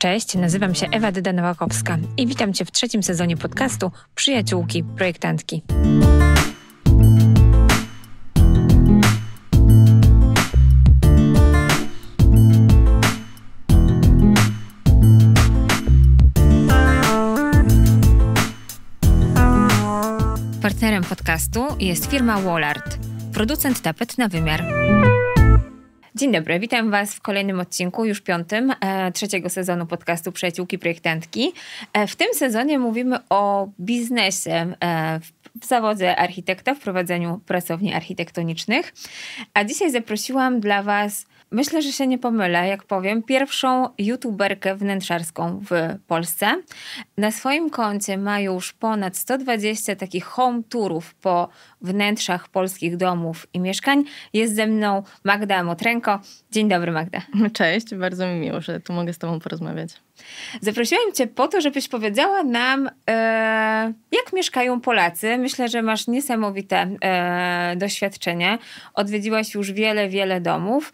Cześć, nazywam się Ewa Dyda Nowakowska i witam Cię w trzecim sezonie podcastu Przyjaciółki Projektantki. Partnerem podcastu jest firma Wallart, producent tapet na wymiar. Dzień dobry, witam Was w kolejnym odcinku, już piątym, e, trzeciego sezonu podcastu Przyjaciółki Projektantki. E, w tym sezonie mówimy o biznesie e, w zawodzie architekta, w prowadzeniu pracowni architektonicznych. A dzisiaj zaprosiłam dla Was myślę, że się nie pomylę, jak powiem, pierwszą youtuberkę wnętrzarską w Polsce. Na swoim koncie ma już ponad 120 takich home tourów po wnętrzach polskich domów i mieszkań. Jest ze mną Magda Motrenko. Dzień dobry, Magda. Cześć, bardzo mi miło, że tu mogę z Tobą porozmawiać. Zaprosiłam Cię po to, żebyś powiedziała nam, e, jak mieszkają Polacy. Myślę, że masz niesamowite e, doświadczenie. Odwiedziłaś już wiele, wiele domów,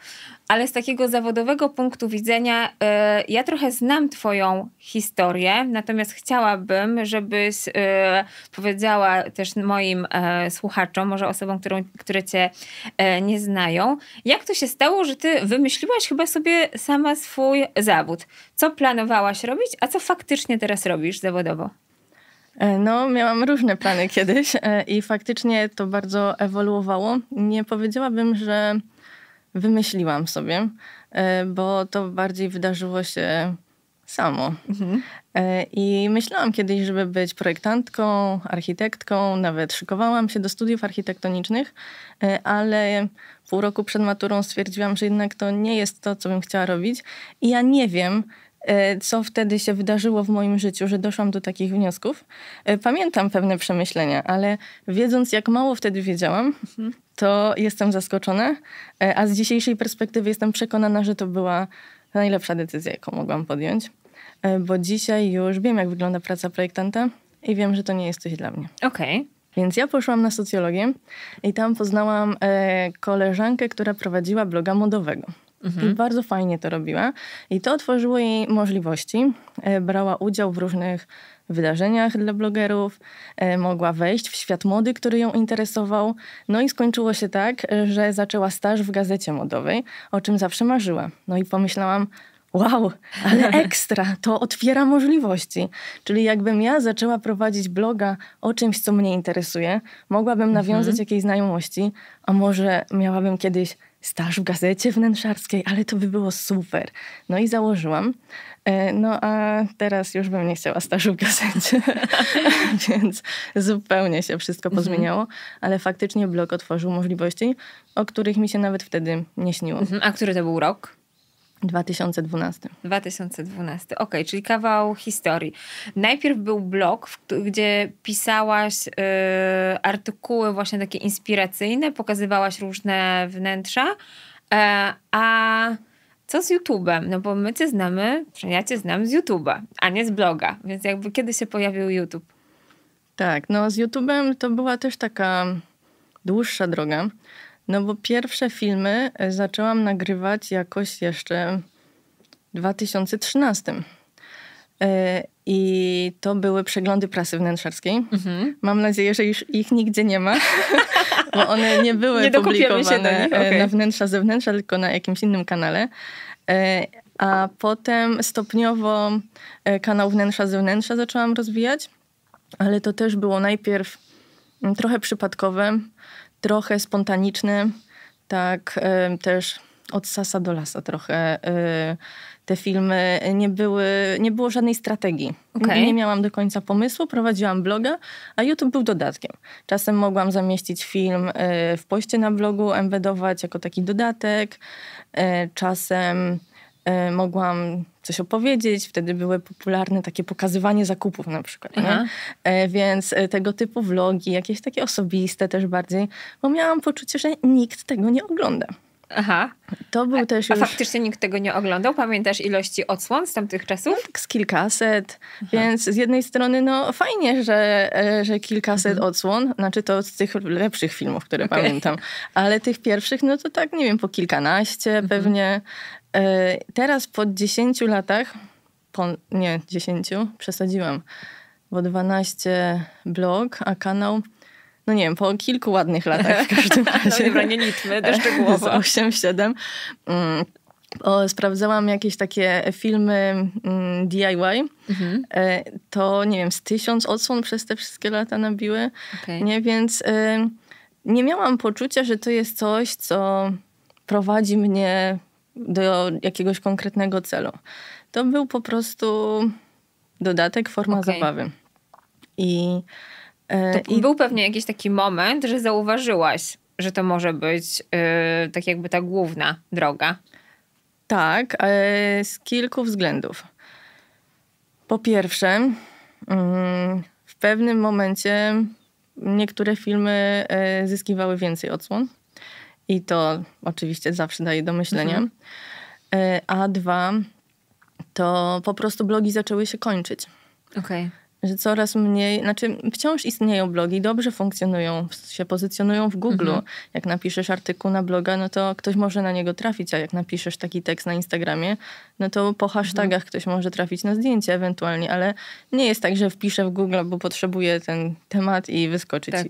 ale z takiego zawodowego punktu widzenia, e, ja trochę znam Twoją historię, natomiast chciałabym, żebyś e, powiedziała też moim e, słuchaczom, słuchaczom, może osobom, którą, które cię e, nie znają. Jak to się stało, że ty wymyśliłaś chyba sobie sama swój zawód? Co planowałaś robić, a co faktycznie teraz robisz zawodowo? E, no, miałam różne plany kiedyś e, i faktycznie to bardzo ewoluowało. Nie powiedziałabym, że wymyśliłam sobie, bo to bardziej wydarzyło się samo. Mhm. E, I myślałam kiedyś, żeby być projektantką, architektką, nawet szykowałam się do studiów architektonicznych, e, ale pół roku przed maturą stwierdziłam, że jednak to nie jest to, co bym chciała robić. I ja nie wiem, e, co wtedy się wydarzyło w moim życiu, że doszłam do takich wniosków. Pamiętam pewne przemyślenia, ale wiedząc, jak mało wtedy wiedziałam, mhm. to jestem zaskoczona, a z dzisiejszej perspektywy jestem przekonana, że to była to najlepsza decyzja, jaką mogłam podjąć, e, bo dzisiaj już wiem, jak wygląda praca projektanta i wiem, że to nie jest coś dla mnie. Okej. Okay. Więc ja poszłam na socjologię i tam poznałam e, koleżankę, która prowadziła bloga modowego. Mhm. I bardzo fajnie to robiła. I to otworzyło jej możliwości. E, brała udział w różnych wydarzeniach dla blogerów, e, mogła wejść w świat mody, który ją interesował. No i skończyło się tak, że zaczęła staż w gazecie modowej, o czym zawsze marzyła. No i pomyślałam, wow, ale ekstra, to otwiera możliwości. Czyli jakbym ja zaczęła prowadzić bloga o czymś, co mnie interesuje, mogłabym mhm. nawiązać mhm. jakieś znajomości, a może miałabym kiedyś staż w gazecie wnętrzarskiej, ale to by było super. No i założyłam. E, no a teraz już bym nie chciała stażu w gazecie, więc zupełnie się wszystko mhm. pozmieniało, mhm. ale faktycznie blog otworzył możliwości, o których mi się nawet wtedy nie śniło. Mhm. A który to był rok? 2012. 2012, okej, okay, czyli kawał historii. Najpierw był blog, gdzie pisałaś y, artykuły właśnie takie inspiracyjne, pokazywałaś różne wnętrza, e, a co z YouTube'em? No bo my cię znamy, ja cię znam z YouTube'a, a nie z bloga. Więc jakby kiedy się pojawił YouTube? Tak, no z YouTube'em to była też taka dłuższa droga. No bo pierwsze filmy e, zaczęłam nagrywać jakoś jeszcze w 2013. I to były przeglądy prasy wnętrzarskiej. Mhm. Mam nadzieję, że już ich nigdzie nie ma, bo one nie były nie publikowane e, okay. na wnętrza zewnętrza, tylko na jakimś innym kanale. E, a potem stopniowo e, kanał wnętrza zewnętrza zaczęłam rozwijać, ale to też było najpierw mm, trochę przypadkowe, trochę spontaniczne. Tak, też od sasa do lasa trochę. Y, te filmy nie były, nie było żadnej strategii. Okay. Nie miałam do końca pomysłu, prowadziłam bloga, a YouTube był dodatkiem. Czasem mogłam zamieścić film y, w poście na blogu, embedować jako taki dodatek. Y, czasem mogłam coś opowiedzieć. Wtedy były popularne takie pokazywanie zakupów na przykład. E, więc tego typu vlogi, jakieś takie osobiste też bardziej, bo miałam poczucie, że nikt tego nie ogląda. Aha. To był a, też już... A faktycznie nikt tego nie oglądał? Pamiętasz ilości odsłon z tamtych czasów? No, tak z kilkaset. Aha. Więc z jednej strony no fajnie, że, e, że kilkaset mhm. odsłon, znaczy to z tych lepszych filmów, które okay. pamiętam, ale tych pierwszych no to tak nie wiem, po kilkanaście mhm. pewnie. E, teraz po dziesięciu latach, po, nie dziesięciu przesadziłam, bo dwanaście blog, a kanał no nie wiem, po kilku ładnych latach w każdym no razie. Dobra, nie liczmy, to szczegółowo. 8-7. Mm. O, sprawdzałam jakieś takie filmy mm, DIY, mhm. e, to nie wiem, z tysiąc odsłon przez te wszystkie lata nabiły, okay. nie, więc y, nie miałam poczucia, że to jest coś, co prowadzi mnie do jakiegoś konkretnego celu. To był po prostu dodatek, forma okay. zabawy. I E, to I... był pewnie jakiś taki moment, że zauważyłaś, że to może być yy, tak jakby ta główna droga. Tak, yy, z kilku względów. Po pierwsze, yy, w pewnym momencie niektóre filmy zyskiwały więcej odsłon. I to oczywiście zawsze daje do myślenia. Mhm. A dwa, to po prostu blogi zaczęły się kończyć. Okej. Okay że coraz mniej, znaczy wciąż istnieją blogi, dobrze funkcjonują, się pozycjonują w Google. Mhm. Jak napiszesz artykuł na bloga, no to ktoś może na niego trafić, a jak napiszesz taki tekst na Instagramie, no to po mhm. hashtagach mhm. ktoś może trafić na zdjęcie ewentualnie, ale nie jest tak, że wpiszę w Google, bo potrzebuję ten temat i wyskoczyć tak.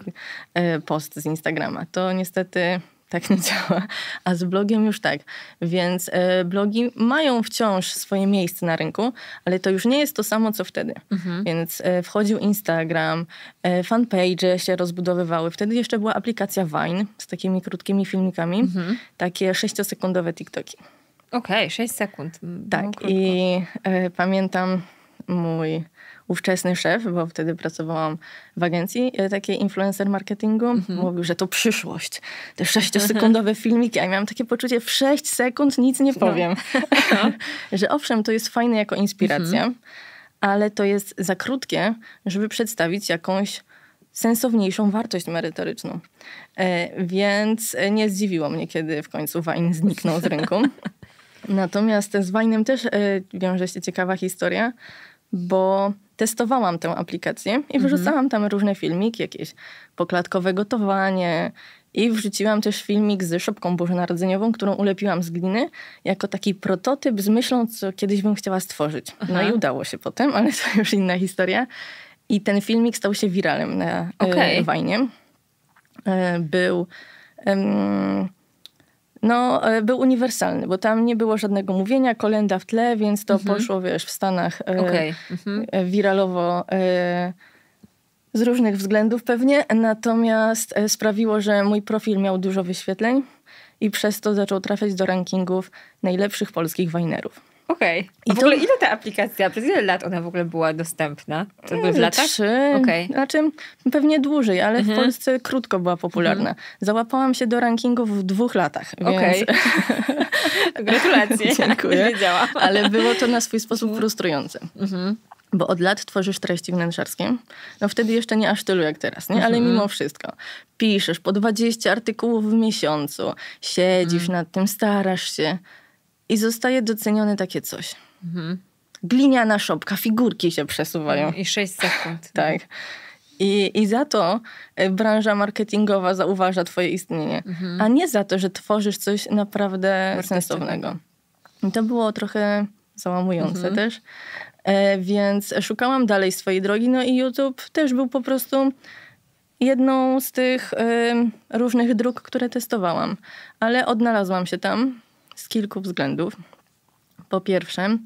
E, post z Instagrama. To niestety tak nie działa, a z blogiem już tak. Więc e, blogi mają wciąż swoje miejsce na rynku, ale to już nie jest to samo, co wtedy. Mhm. Więc e, wchodził Instagram, e, fanpage się rozbudowywały. Wtedy jeszcze była aplikacja Vine z takimi krótkimi filmikami, mhm. takie sześciosekundowe TikToki. Okej, okay, 6 sekund. Tak, i pamiętam mój ówczesny szef, bo wtedy pracowałam w agencji e, takiej influencer marketingu, mhm. mówił, że to przyszłość. Te sześciosekundowe filmiki, a ja miałam takie poczucie, w sześć sekund nic nie powiem. No. że owszem, to jest fajne jako inspiracja, mhm. ale to jest za krótkie, żeby przedstawić jakąś sensowniejszą wartość merytoryczną. E, więc e, nie zdziwiło mnie, kiedy w końcu Wine zniknął z rynku. Natomiast z Winem też wiąże się ciekawa historia, bo testowałam tę aplikację i mhm. wyrzucałam tam różne filmiki, jakieś poklatkowe gotowanie. I wrzuciłam też filmik z szopką bożonarodzeniową, którą ulepiłam z gliny, jako taki prototyp z myślą, co kiedyś bym chciała stworzyć. No Aha. No i udało się potem, ale to już inna historia. I ten filmik stał się wiralem na e, okay. Wajnie. E, był... No, e, był uniwersalny, bo tam nie było żadnego mówienia, kolenda w tle, więc to mhm. poszło, wiesz, w Stanach e, okay. mhm. E, wiralowo z różnych względów pewnie, natomiast sprawiło, że mój profil miał dużo wyświetleń i przez to zaczął trafiać do rankingów najlepszych polskich wajnerów. Okej. Okay. I w ogóle ile ta aplikacja, przez ile lat ona w ogóle była dostępna? To były w latach? Trzy. Okay. Znaczy, pewnie dłużej, ale mhm. w Polsce krótko była popularna. Mhm. Załapałam się do rankingu w dwóch latach. Okej. Okay. Gratulacje. Dziękuję. ale było to na swój sposób frustrujące. Mhm bo od lat tworzysz treści wnętrzarskie. No wtedy jeszcze nie aż tylu jak teraz, nie? Ale mhm. mimo wszystko. Piszesz po 20 artykułów w miesiącu, siedzisz mhm. nad tym, starasz się i zostaje docenione takie coś. Mhm. Gliniana szopka, figurki się przesuwają. I 6 sekund. tak. I, I za to e, branża marketingowa zauważa Twoje istnienie, mhm. a nie za to, że tworzysz coś naprawdę sensownego. I to było trochę załamujące mhm. też. E, więc szukałam dalej swojej drogi, no i YouTube też był po prostu jedną z tych y, różnych dróg, które testowałam. Ale odnalazłam się tam, z kilku względów. Po pierwsze,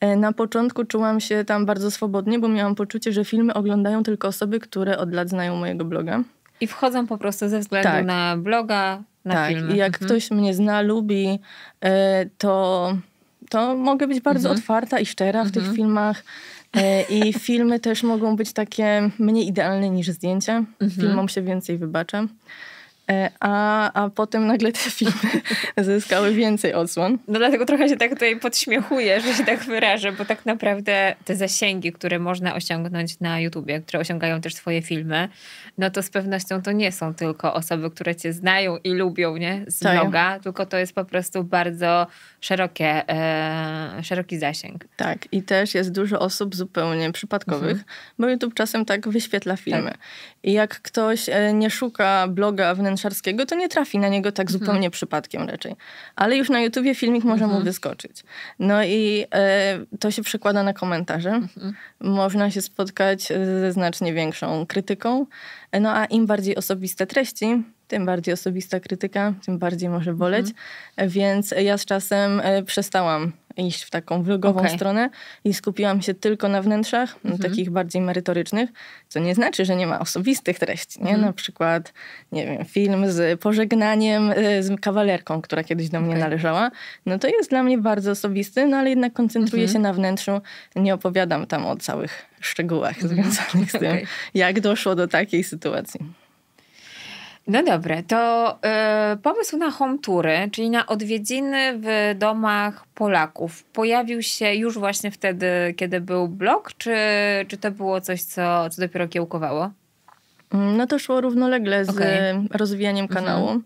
e, na początku czułam się tam bardzo swobodnie, bo miałam poczucie, że filmy oglądają tylko osoby, które od lat znają mojego bloga. I wchodzą po prostu ze względu tak. na bloga, na tak. filmy. I jak mhm. ktoś mnie zna, lubi, e, to, to mogę być bardzo mhm. otwarta i szczera w mhm. tych filmach. E, I filmy też mogą być takie mniej idealne niż zdjęcia. Mhm. Filmom się więcej wybaczę. E, a, a potem nagle te filmy zyskały więcej odsłon. No dlatego trochę się tak tutaj podśmiechuję, że się tak wyrażę, bo tak naprawdę te zasięgi, które można osiągnąć na YouTubie, które osiągają też swoje filmy, no to z pewnością to nie są tylko osoby, które cię znają i lubią, nie? Z tak. bloga, tylko to jest po prostu bardzo szerokie, e, szeroki zasięg. Tak, i też jest dużo osób zupełnie przypadkowych, mhm. bo YouTube czasem tak wyświetla filmy. Tak. I jak ktoś e, nie szuka bloga wnętrznego, Szarskiego, to nie trafi na niego tak mhm. zupełnie hmm. przypadkiem raczej. Ale już na YouTubie filmik może mu mhm. wyskoczyć. No i e, to się przekłada na komentarze. Mhm. Można się spotkać e, ze znacznie większą krytyką. E, no a im bardziej osobiste treści, tym bardziej osobista krytyka, tym bardziej może boleć. Więc ja z czasem przestałam iść w taką vlogową okay. stronę i skupiłam się tylko na wnętrzach, no, mhm. takich bardziej merytorycznych, co nie znaczy, że nie ma osobistych treści, nie? Mhm. Na przykład, nie wiem, film z pożegnaniem y, z kawalerką, która kiedyś do mnie okay. należała, no to jest dla mnie bardzo osobisty, no ale jednak koncentruję mhm. się na wnętrzu, nie opowiadam tam o całych szczegółach mhm. związanych z tym, okay. jak doszło do takiej sytuacji. No dobre, to y, pomysł na home tury, czyli na odwiedziny w domach Polaków, pojawił się już właśnie wtedy, kiedy był blog, czy, czy to było coś, co, co dopiero kiełkowało? Mm, no to szło równolegle z okay. rozwijaniem mhm. kanału. Mhm.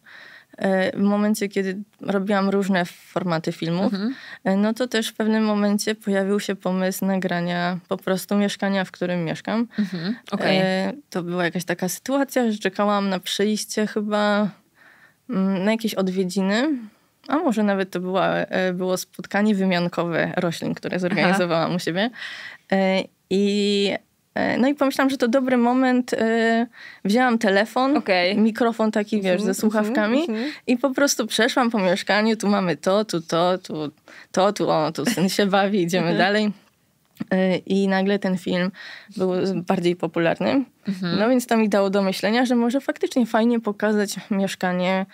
E, w momencie, kiedy robiłam różne formaty filmów, mhm. E, no to też w pewnym momencie pojawił się pomysł nagrania po prostu mieszkania, w którym mieszkam. Mhm. Okay. E, to była jakaś taka sytuacja, że czekałam na przyjście chyba mm, na jakieś odwiedziny. A może nawet to była, było spotkanie wymiankowe roślin, które zorganizowałam Aha. u siebie. I E, no i pomyślałam, że to dobry moment. E, wzięłam telefon, okay. mikrofon taki, wiesz, ze mhm, słuchawkami mhm, mhm. i po prostu przeszłam po mieszkaniu. Tu mamy to, tu to, tu to, tu o, tu syn się bawi, idziemy dalej. E, I nagle ten film był bardziej popularny. No więc to mi dało do myślenia, że może faktycznie fajnie pokazać mieszkanie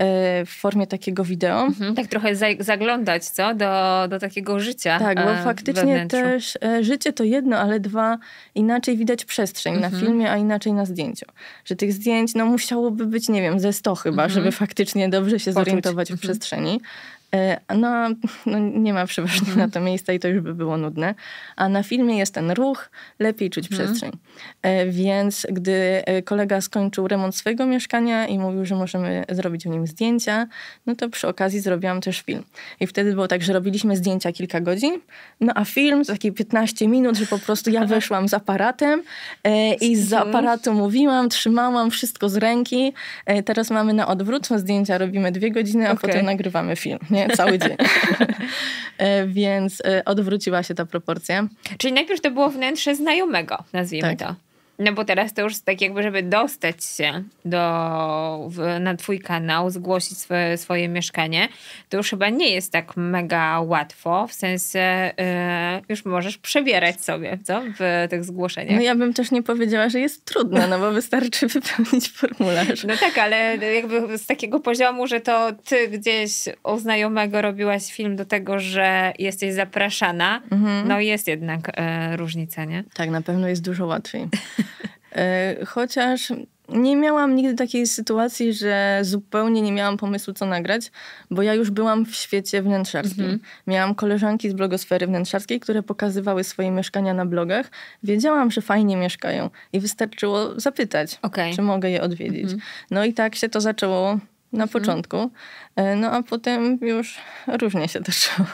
Y, w formie takiego wideo. Mhm, tak trochę zaglądać, co? Do, do takiego życia. Tak, bo e, faktycznie też e, życie to jedno, ale dwa, inaczej widać przestrzeń mhm. na filmie, a inaczej na zdjęciu. Że tych zdjęć no, musiałoby być, nie wiem, ze 100 chyba, mhm. żeby faktycznie dobrze się Poczuć. zorientować w mhm. przestrzeni. E, no, no nie ma przeważnie na mhm. to miejsca i to już by było nudne. A na filmie jest ten ruch, lepiej czuć mhm. przestrzeń. E, więc gdy e, kolega skończył remont swojego mieszkania i mówił, że możemy zrobić w nim zdjęcia, no to przy okazji zrobiłam też film. I wtedy było tak, że robiliśmy zdjęcia kilka godzin, no a film za takie 15 minut, że po prostu ja weszłam z aparatem i z aparatu mówiłam, trzymałam wszystko z ręki. Teraz mamy na odwrót, zdjęcia robimy dwie godziny, a okay. potem nagrywamy film. Nie? cały dzień. E, więc e, odwróciła się ta proporcja. Czyli najpierw to było wnętrze znajomego, nazwijmy tak. to. No bo teraz to już tak jakby, żeby dostać się do, na twój kanał, zgłosić swoje, swoje mieszkanie, to już chyba nie jest tak mega łatwo, w sensie yy, już możesz przebierać sobie, co, w tych zgłoszeniach. No ja bym też nie powiedziała, że jest trudne, no bo wystarczy wypełnić formularz. No tak, ale jakby z takiego poziomu, że to ty gdzieś u znajomego robiłaś film do tego, że jesteś zapraszana, mhm. no jest jednak yy, różnica, nie? Tak, na pewno jest dużo łatwiej. E, chociaż nie miałam nigdy takiej sytuacji, że zupełnie nie miałam pomysłu, co nagrać, bo ja już byłam w świecie wnętrzarskim. Mhm. Miałam koleżanki z blogosfery wnętrzarskiej, które pokazywały swoje mieszkania na blogach. Wiedziałam, że fajnie mieszkają i wystarczyło zapytać, okay. czy mogę je odwiedzić. Mhm. No i tak się to zaczęło na mhm. początku, e, no a potem już różnie się toczyło.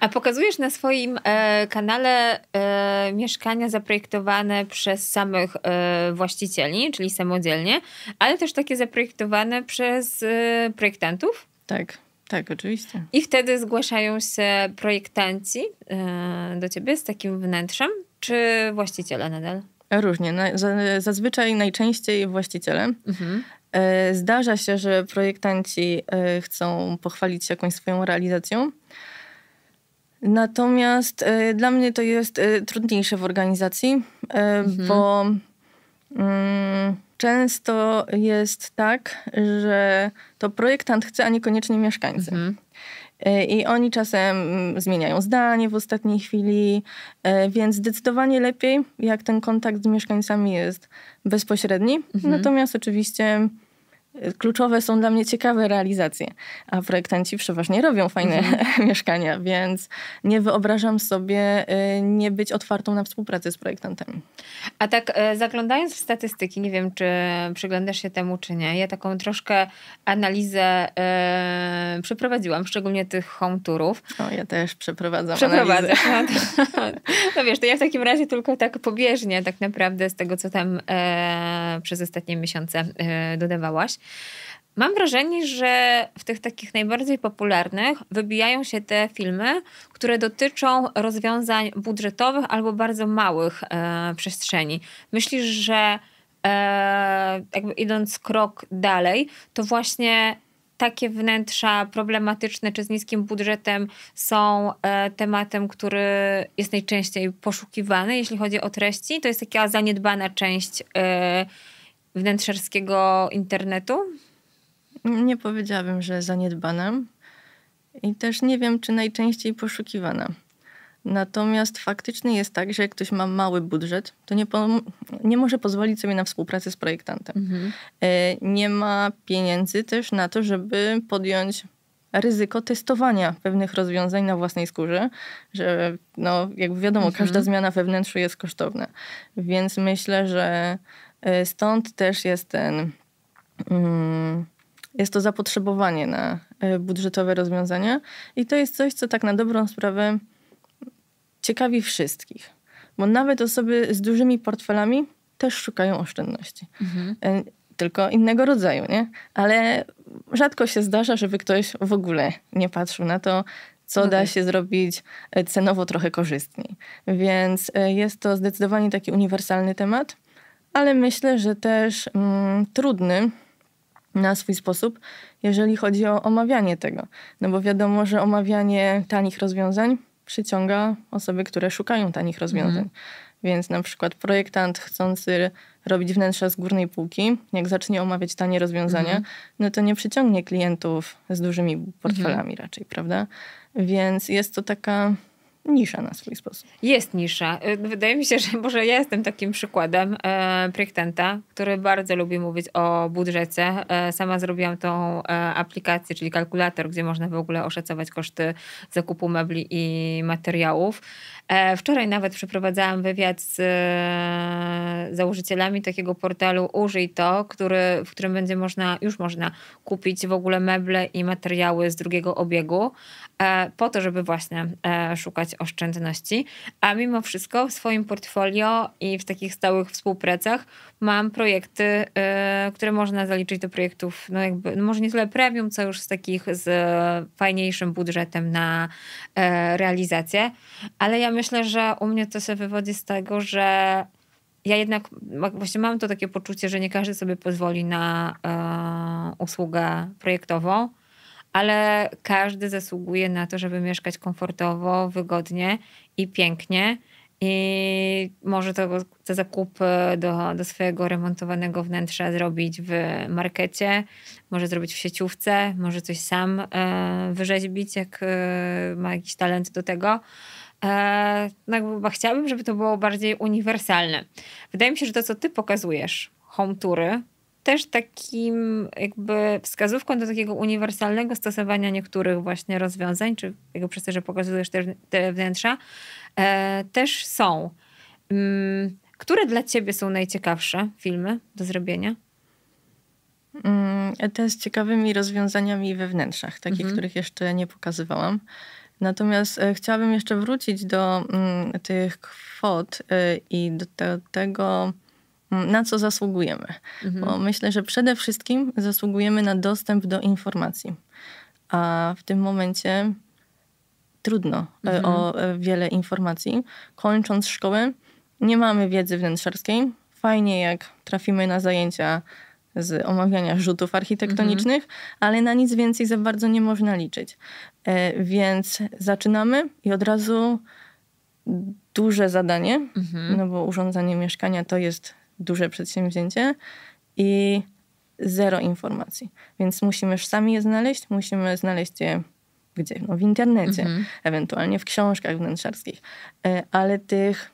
A pokazujesz na swoim e, kanale e, mieszkania zaprojektowane przez samych e, właścicieli, czyli samodzielnie, ale też takie zaprojektowane przez e, projektantów? Tak. Tak, oczywiście. I wtedy zgłaszają się projektanci e, do ciebie z takim wnętrzem, czy właściciele nadal? Różnie. Zazwyczaj najczęściej właściciele. Mhm. E, zdarza się, że projektanci e, chcą pochwalić się jakąś swoją realizacją. Natomiast e, dla mnie to jest trudniejsze w organizacji, mhm. bo mm, często jest tak, że to projektant chce, a niekoniecznie mieszkańcy. Mhm. E, I oni czasem mm, zmieniają zdanie w ostatniej chwili, e, więc zdecydowanie lepiej, jak ten kontakt z mieszkańcami jest bezpośredni. Mhm. Natomiast oczywiście kluczowe są dla mnie ciekawe realizacje, a projektanci przeważnie robią fajne mhm. mieszkania, więc nie wyobrażam sobie y, nie być otwartą na współpracę z projektantami. A tak e, zaglądając w statystyki, nie wiem, czy przyglądasz się temu, czy nie, ja taką troszkę analizę yy, przeprowadziłam, szczególnie tych home tourów. O, ja też przeprowadzam Przeprowadzę. No, no, wiesz, to ja w takim razie tylko tak pobieżnie tak naprawdę z tego, co tam yy, przez ostatnie miesiące yy, dodawałaś. Mam wrażenie, że w tych takich najbardziej popularnych wybijają się te filmy, które dotyczą rozwiązań budżetowych albo bardzo małych e, przestrzeni. Myślisz, że e, jakby idąc krok dalej, to właśnie takie wnętrza problematyczne czy z niskim budżetem są e, tematem, który jest najczęściej poszukiwany, jeśli chodzi o treści. To jest taka zaniedbana część. E, wnętrzarskiego internetu? Nie powiedziałabym, że zaniedbana i też nie wiem, czy najczęściej poszukiwana. Natomiast faktycznie jest tak, że jak ktoś ma mały budżet, to nie, po, nie może pozwolić sobie na współpracę z projektantem. Mhm. E, nie ma pieniędzy też na to, żeby podjąć ryzyko testowania pewnych rozwiązań na własnej skórze, że no, jak wiadomo, mhm. każda zmiana we wnętrzu jest kosztowna. Więc myślę, że E, stąd też jest ten. Mm, jest to zapotrzebowanie na e, budżetowe rozwiązania, i to jest coś, co tak na dobrą sprawę ciekawi wszystkich, bo nawet osoby z dużymi portfelami też szukają oszczędności. Mhm. E, tylko innego rodzaju, nie? Ale rzadko się zdarza, żeby ktoś w ogóle nie patrzył na to, co okay. No da tak. się zrobić cenowo trochę korzystniej. Więc jest to zdecydowanie taki uniwersalny temat ale myślę, że też mm, trudny na swój sposób, jeżeli chodzi o omawianie tego. No bo wiadomo, że omawianie tanich rozwiązań przyciąga osoby, które szukają tanich rozwiązań. Mm. Więc na przykład projektant chcący robić wnętrza z górnej półki, jak zacznie omawiać tanie rozwiązania, mm. no to nie przyciągnie klientów z dużymi portfelami mm. raczej, prawda? Więc jest to taka nisza na swój sposób. Jest nisza. Y, wydaje mi się, że może ja jestem takim przykładem e, y, projektanta, który bardzo lubi mówić o budżecie. E, sama zrobiłam tą e, aplikację, czyli kalkulator, gdzie można w ogóle oszacować koszty zakupu mebli i materiałów. E, wczoraj nawet przeprowadzałam wywiad z założycielami takiego portalu Użyj To, który, w którym będzie można, już można kupić w ogóle meble i materiały z drugiego obiegu, E, po to, żeby właśnie e, szukać oszczędności. A mimo wszystko w swoim portfolio i w takich stałych współpracach mam projekty, e, które można zaliczyć do projektów, no jakby, no może nie tyle premium, co już z takich z fajniejszym budżetem na realizację. Ale ja myślę, że u mnie to się wywodzi z tego, że ja jednak właśnie mam to takie poczucie, że nie każdy sobie pozwoli na y, usługę projektową ale każdy zasługuje na to, żeby mieszkać komfortowo, wygodnie i pięknie. I może to, te zakupy do, do swojego remontowanego wnętrza zrobić w markecie, może zrobić w sieciówce, może coś sam e, wyrzeźbić, jak e, ma jakiś talent do tego. E, no, chyba chciałabym, żeby to było bardziej uniwersalne. Wydaje mi się, że to, co ty pokazujesz, home tury, też takim jakby wskazówką do takiego uniwersalnego stosowania niektórych właśnie rozwiązań, czy jego przez to, że pokazujesz te, te wnętrza, e, też są. Mm, które dla ciebie są najciekawsze filmy do zrobienia? Mm, te z ciekawymi rozwiązaniami we wnętrzach, takich, mhm. których jeszcze nie pokazywałam. Natomiast e, chciałabym jeszcze wrócić do mm, tych kwot e, i do tego na co zasługujemy. Mhm. Bo myślę, że przede wszystkim zasługujemy na dostęp do informacji. A w tym momencie trudno e, mhm. o e, wiele informacji. Kończąc szkołę, nie mamy wiedzy wnętrzarskiej. Fajnie, jak trafimy na zajęcia z omawiania rzutów architektonicznych, mhm. ale na nic więcej za bardzo nie można liczyć. E, więc zaczynamy i od razu duże zadanie, mhm. no bo urządzanie mieszkania to jest duże przedsięwzięcie i zero informacji. Więc musimy sami je znaleźć, musimy znaleźć je gdzie? No, w internecie, mhm. ewentualnie w książkach wnętrzarskich. E, ale tych,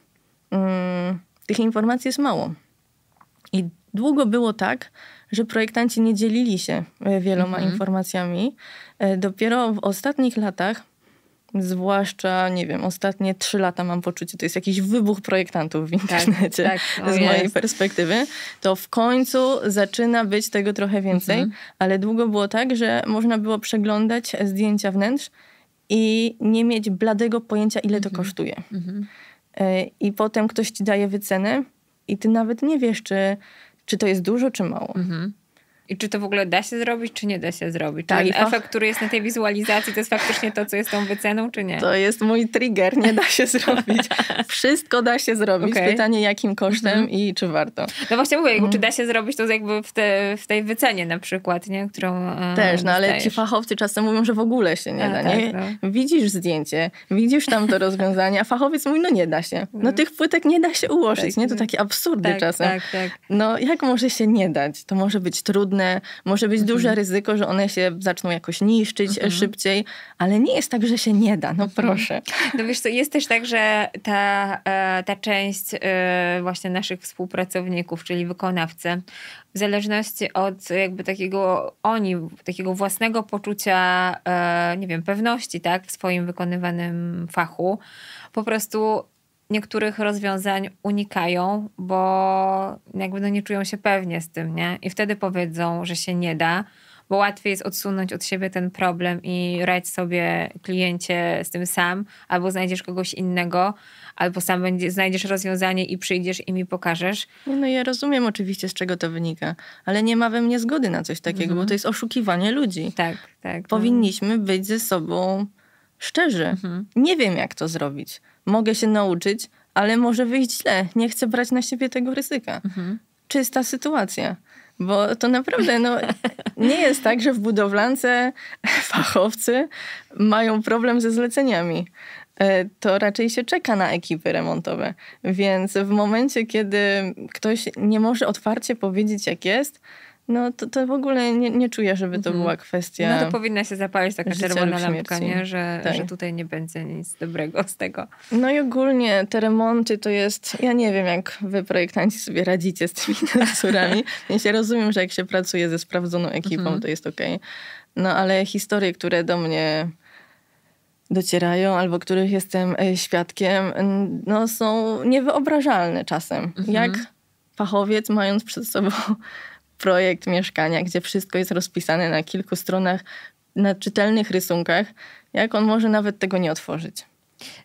mm, tych informacji jest mało. I długo było tak, że projektanci nie dzielili się e, wieloma mhm. informacjami. E, dopiero w ostatnich latach Zwłaszcza, nie wiem, ostatnie trzy lata mam poczucie, to jest jakiś wybuch projektantów w tak, internecie tak, tak. z mojej jest. perspektywy. To w końcu zaczyna być tego trochę więcej, mhm. ale długo było tak, że można było przeglądać zdjęcia wnętrz i nie mieć bladego pojęcia, ile to mhm. kosztuje. Mhm. Y, I potem ktoś ci daje wycenę i ty nawet nie wiesz, czy, czy to jest dużo, czy mało. Mhm. I czy to w ogóle da się zrobić, czy nie da się zrobić? Czy tak, no. efekt, który jest na tej wizualizacji, to jest faktycznie to, co jest tą wyceną, czy nie? To jest mój trigger, nie da się zrobić. Wszystko da się zrobić. Okay. Pytanie, jakim kosztem mm -hmm. i czy warto. No właśnie mówię, mm czy mhm. da się zrobić, to jest jakby w, te, w tej wycenie na przykład, nie? którą e, Też, dostajesz. no ale ci fachowcy czasem mówią, że w ogóle się nie a, da. Tak, nie? No. Widzisz zdjęcie, widzisz tam to rozwiązanie, a fachowiec mówi, no nie da się. No mhm. tych płytek nie da się ułożyć, tak, nie? To mhm. takie absurdy tak, czasem. Tak, tak. No jak może się nie dać? To może być trudne, trudne, może być mhm. duże ryzyko, że one się zaczną jakoś niszczyć e, mhm. szybciej, ale nie jest tak, że się nie da, no mhm. proszę. No wiesz co, jest też tak, że ta, e, ta część e, właśnie naszych współpracowników, czyli wykonawcy, w zależności od jakby takiego oni, takiego własnego poczucia, nie wiem, pewności, tak, w swoim wykonywanym fachu, po prostu niektórych rozwiązań unikają, bo jakby no nie czują się pewnie z tym, nie? I wtedy powiedzą, że się nie da, bo łatwiej jest odsunąć od siebie ten problem i radź sobie kliencie z tym sam, albo znajdziesz kogoś innego, albo sam będzie, znajdziesz rozwiązanie i przyjdziesz i mi pokażesz. no ja rozumiem oczywiście, z czego to wynika, ale nie ma we mnie zgody na coś takiego, mhm. bo to jest oszukiwanie ludzi. Tak, tak. No. Powinniśmy no. być ze sobą szczerzy. Mhm. Nie wiem, jak to zrobić mogę się nauczyć, ale może wyjść źle. Nie chcę brać na siebie tego ryzyka. Mhm. Czysta sytuacja. Bo to naprawdę no, nie jest tak, że w budowlance fachowcy mają problem ze zleceniami. E, to raczej się czeka na ekipy remontowe. Więc w momencie, kiedy ktoś nie może otwarcie powiedzieć, jak jest, no to, to w ogóle nie, nie czuję, żeby to mhm. była kwestia. No to powinna się zapalić taka czerwona lampka, nie? Że, tak. że tutaj nie będzie nic dobrego z tego. No i ogólnie te remonty to jest. Ja nie wiem, jak wy projektanci sobie radzicie z tymi teksturami. Więc ja rozumiem, że jak się pracuje ze sprawdzoną ekipą, mhm. to jest okej. Okay. No ale historie, które do mnie docierają, albo których jestem e, świadkiem, no są niewyobrażalne czasem. Mhm. Jak fachowiec, mając przed sobą projekt mieszkania, gdzie wszystko jest rozpisane na kilku stronach, na czytelnych rysunkach, jak on może nawet tego nie otworzyć.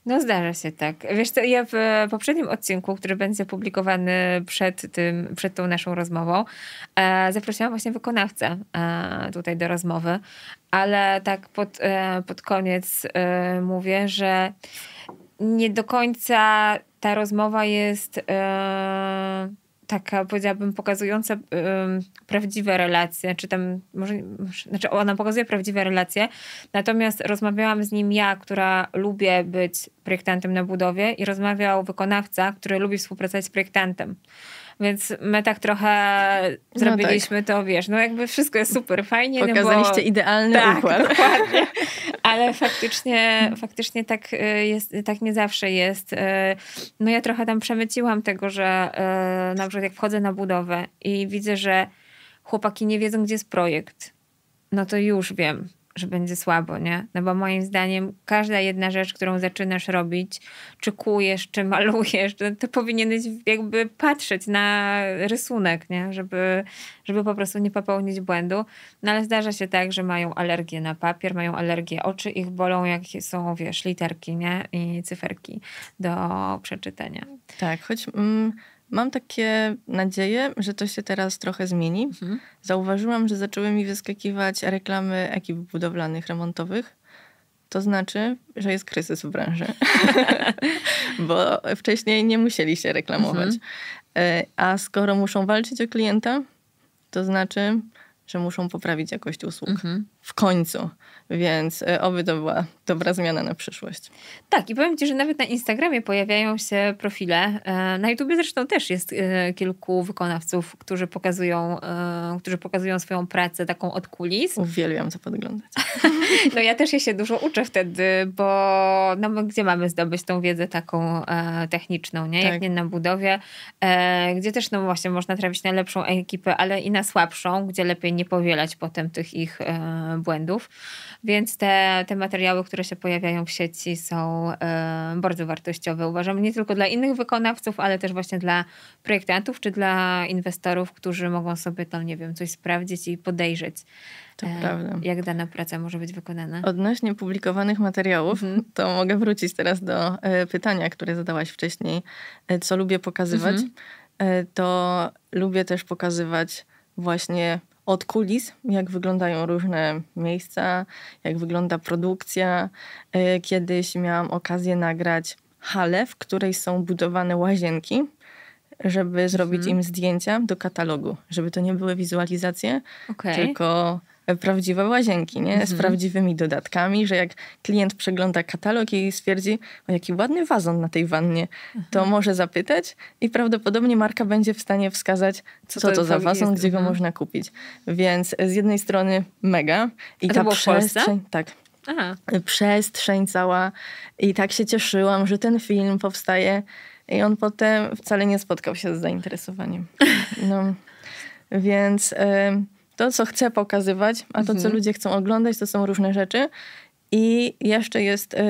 No zdarza się tak. Wiesz co, ja w poprzednim odcinku, który będzie publikowany przed, tym, przed tą naszą rozmową, e, zaprosiłam właśnie wykonawcę e, tutaj do rozmowy, ale tak pod, e, pod koniec e, mówię, że nie do końca ta rozmowa jest e, taka, powiedziałabym, pokazująca prawdziwe relacje, czy tam, może, znaczy ona pokazuje prawdziwe relacje, natomiast rozmawiałam z nim ja, która lubię być projektantem na budowie i rozmawiał wykonawca, który lubi współpracować z projektantem. Więc my tak trochę no zrobiliśmy tak. to, wiesz, no jakby wszystko jest super fajnie. Pokazaliście no bo... idealny tak, układ. dokładnie. Ale faktycznie, faktycznie tak, y, jest, tak nie zawsze jest. Y, no ja trochę tam przemyciłam tego, że y, na przykład jak wchodzę na budowę i widzę, że chłopaki nie wiedzą, gdzie jest projekt, no to już wiem że będzie słabo, nie? No bo moim zdaniem każda jedna rzecz, którą zaczynasz robić, czy kujesz, czy malujesz, to powinieneś jakby patrzeć na rysunek, nie? Żeby, żeby po prostu nie popełnić błędu. No ale zdarza się tak, że mają alergię na papier, mają alergię, oczy ich bolą, jak są, wiesz, literki, nie? I cyferki do przeczytania. Tak, choć... Mm Mam takie nadzieje, że to się teraz trochę zmieni. Mhm. Zauważyłam, że zaczęły mi wyskakiwać reklamy ekip budowlanych, remontowych. To znaczy, że jest kryzys w branży, bo wcześniej nie musieli się reklamować. Mhm. E, a skoro muszą walczyć o klienta, to znaczy, że muszą poprawić jakość usług. Mhm. W końcu. Więc y, oby to była dobra zmiana na przyszłość. Tak, i powiem Ci, że nawet na Instagramie pojawiają się profile. E, na YouTubie zresztą też jest e, kilku wykonawców, którzy pokazują, e, którzy pokazują swoją pracę taką od kulis. Uwielbiam to podglądać. no ja też je się dużo uczę wtedy, bo no, gdzie mamy zdobyć tą wiedzę taką techniczną, nie? Tak. Jak nie na budowie, gdzie też no właśnie można trafić na lepszą ekipę, ale i na słabszą, gdzie lepiej nie powielać potem tych ich błędów. Więc te, te materiały, które się pojawiają w sieci są e, bardzo wartościowe. Uważam nie tylko dla innych wykonawców, ale też właśnie dla projektantów czy dla inwestorów, którzy mogą sobie tam, nie wiem, coś sprawdzić i podejrzeć. E, prawda. Jak dana praca może być wykonana? Odnośnie publikowanych materiałów, mhm. to mogę wrócić teraz do e, pytania, które zadałaś wcześniej, co lubię pokazywać. Mhm. To lubię też pokazywać właśnie od kulis, jak wyglądają różne miejsca, jak wygląda produkcja. E, kiedyś miałam okazję nagrać halę, w której są budowane łazienki, żeby zrobić mhm. im zdjęcia do katalogu, żeby to nie były wizualizacje, okay. tylko prawdziwe łazienki, nie? Z mhm. prawdziwymi dodatkami, że jak klient przegląda katalog i stwierdzi, o jaki ładny wazon na tej wannie, to mhm. może zapytać i prawdopodobnie marka będzie w stanie wskazać, co, co to, to za wazon, jest, gdzie go mhm. można kupić. Więc z jednej strony mega i A ta przestrzeń... Tak. Aha. Przestrzeń cała i tak się cieszyłam, że ten film powstaje i on potem wcale nie spotkał się z zainteresowaniem. No. Więc... Y to, co chcę pokazywać, a to, mhm. co ludzie chcą oglądać, to są różne rzeczy. I jeszcze jest yy,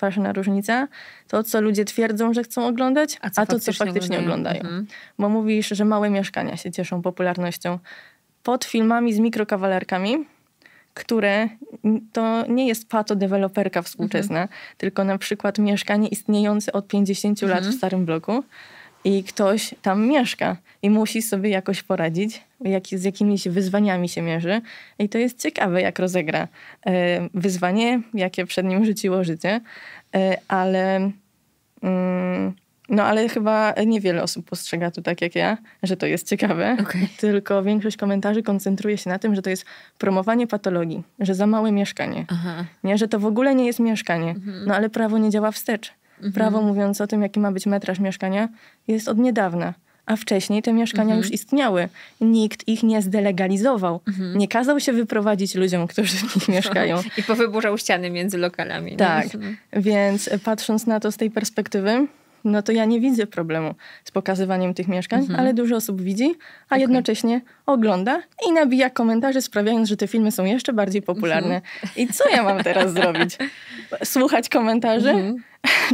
ważna różnica, to, co ludzie twierdzą, że chcą oglądać, a, co a to, co faktycznie oglądają. Mhm. Bo mówisz, że małe mieszkania się cieszą popularnością. Pod filmami z mikrokawalerkami, które to nie jest pato deweloperka współczesna, mhm. tylko na przykład mieszkanie istniejące od 50 lat mhm. w starym bloku i ktoś tam mieszka i musi sobie jakoś poradzić jak, z jakimiś wyzwaniami się mierzy. I to jest ciekawe, jak rozegra e, wyzwanie, jakie przed nim rzuciło życie, e, ale. Mm, no, ale chyba niewiele osób postrzega to tak jak ja, że to jest ciekawe. Okay. Tylko większość komentarzy koncentruje się na tym, że to jest promowanie patologii, że za małe mieszkanie. Aha. Nie, że to w ogóle nie jest mieszkanie. Mhm. No, ale prawo nie działa wstecz. Mhm. Prawo mówiące o tym, jaki ma być metraż mieszkania, jest od niedawna a wcześniej te mieszkania mhm. już istniały. Nikt ich nie zdelegalizował. Mhm. Nie kazał się wyprowadzić ludziom, którzy w nich mieszkają. I powyburzał ściany między lokalami. Tak, mhm. więc e, patrząc na to z tej perspektywy, no to ja nie widzę problemu z pokazywaniem tych mieszkań, mhm. ale dużo osób widzi, a okay. jednocześnie ogląda i nabija komentarze, sprawiając, że te filmy są jeszcze bardziej popularne. Mhm. I co ja mam teraz zrobić? Słuchać komentarzy?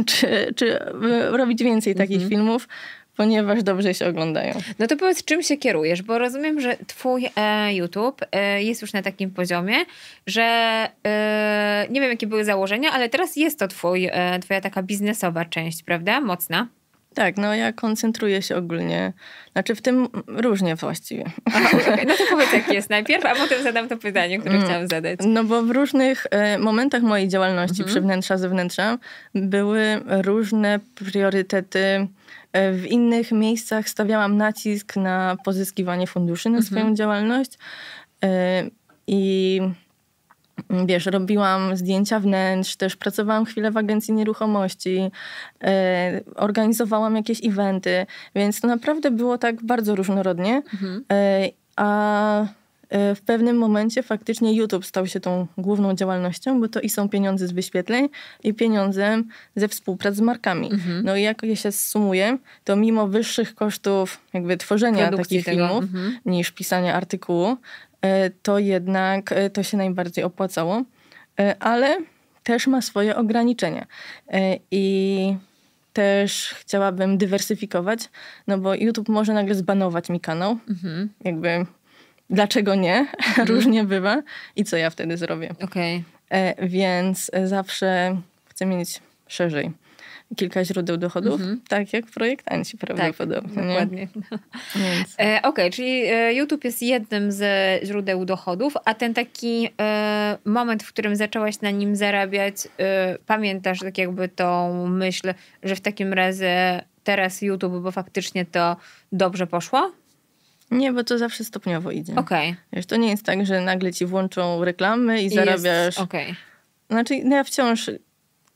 Czy, czy e, robić więcej takich filmów? ponieważ dobrze się oglądają. No to powiedz, czym się kierujesz, bo rozumiem, że twój e, YouTube e, jest już na takim poziomie, że e, nie wiem, jakie były założenia, ale teraz jest to twój, e, twoja taka biznesowa część, prawda? Mocna. Tak, no ja koncentruję się ogólnie. Znaczy w tym różnie właściwie. Aha, okay. No to powiedz jak jest najpierw, a potem zadam to pytanie, które mm. chciałam zadać. No bo w różnych e, momentach mojej działalności mhm. przywnętrza, zewnętrza były różne priorytety. E, w innych miejscach stawiałam nacisk na pozyskiwanie funduszy na mhm. swoją działalność. E, I Mm, wiesz, robiłam zdjęcia wnętrz, też pracowałam chwilę w agencji nieruchomości, e, organizowałam jakieś eventy, więc to naprawdę było tak bardzo różnorodnie. Mhm. E, a e, w pewnym momencie faktycznie YouTube stał się tą główną działalnością, bo to i są pieniądze z wyświetleń, i pieniądze ze współprac z markami. Mhm. No i jak je się sumuje, to mimo wyższych kosztów jakby tworzenia Produkcji takich tego. filmów mhm. niż pisania artykułu, E, to jednak e, to się najbardziej opłacało, e, ale też ma swoje ograniczenia. I też chciałabym dywersyfikować, no bo YouTube może nagle zbanować mi kanał. Mhm. Jakby dlaczego nie? Mhm. Różnie bywa. I co ja wtedy zrobię? Okay. Więc zawsze chcę mieć szerzej kilka źródeł dochodów, mm -hmm. tak jak projektanci prawdopodobnie. Tak, dokładnie. E, Okej, okay, czyli e, YouTube jest jednym ze źródeł dochodów, a ten taki e, moment, w którym zaczęłaś na nim zarabiać, e, pamiętasz tak jakby tą myśl, że w takim razie teraz YouTube, bo faktycznie to dobrze poszło? Nie, bo to zawsze stopniowo idzie. Okej. Okay. To nie jest tak, że nagle ci włączą reklamy i, zarabiasz... Okej. Okay. Znaczy, no ja wciąż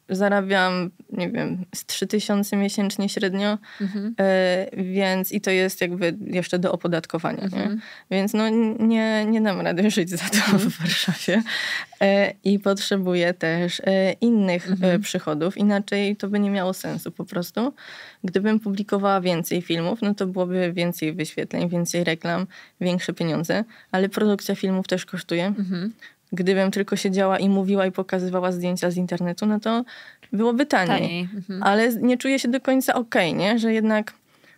zarabiam, nie wiem, z 3000 miesięcznie średnio, mhm. y, więc i to jest jakby jeszcze do opodatkowania, mhm. Więc no nie, nie dam rady żyć za to mhm. w Warszawie y, i potrzebuję też y, innych mhm. przychodów, inaczej to by nie miało sensu po prostu. Gdybym publikowała więcej filmów, no to byłoby więcej wyświetleń, więcej reklam, większe pieniądze, ale produkcja filmów też kosztuje, mhm. Gdybym tylko siedziała i mówiła i pokazywała zdjęcia z internetu, no to byłoby taniej. taniej. Mhm. Ale nie czuję się do końca okej, okay, nie? Że jednak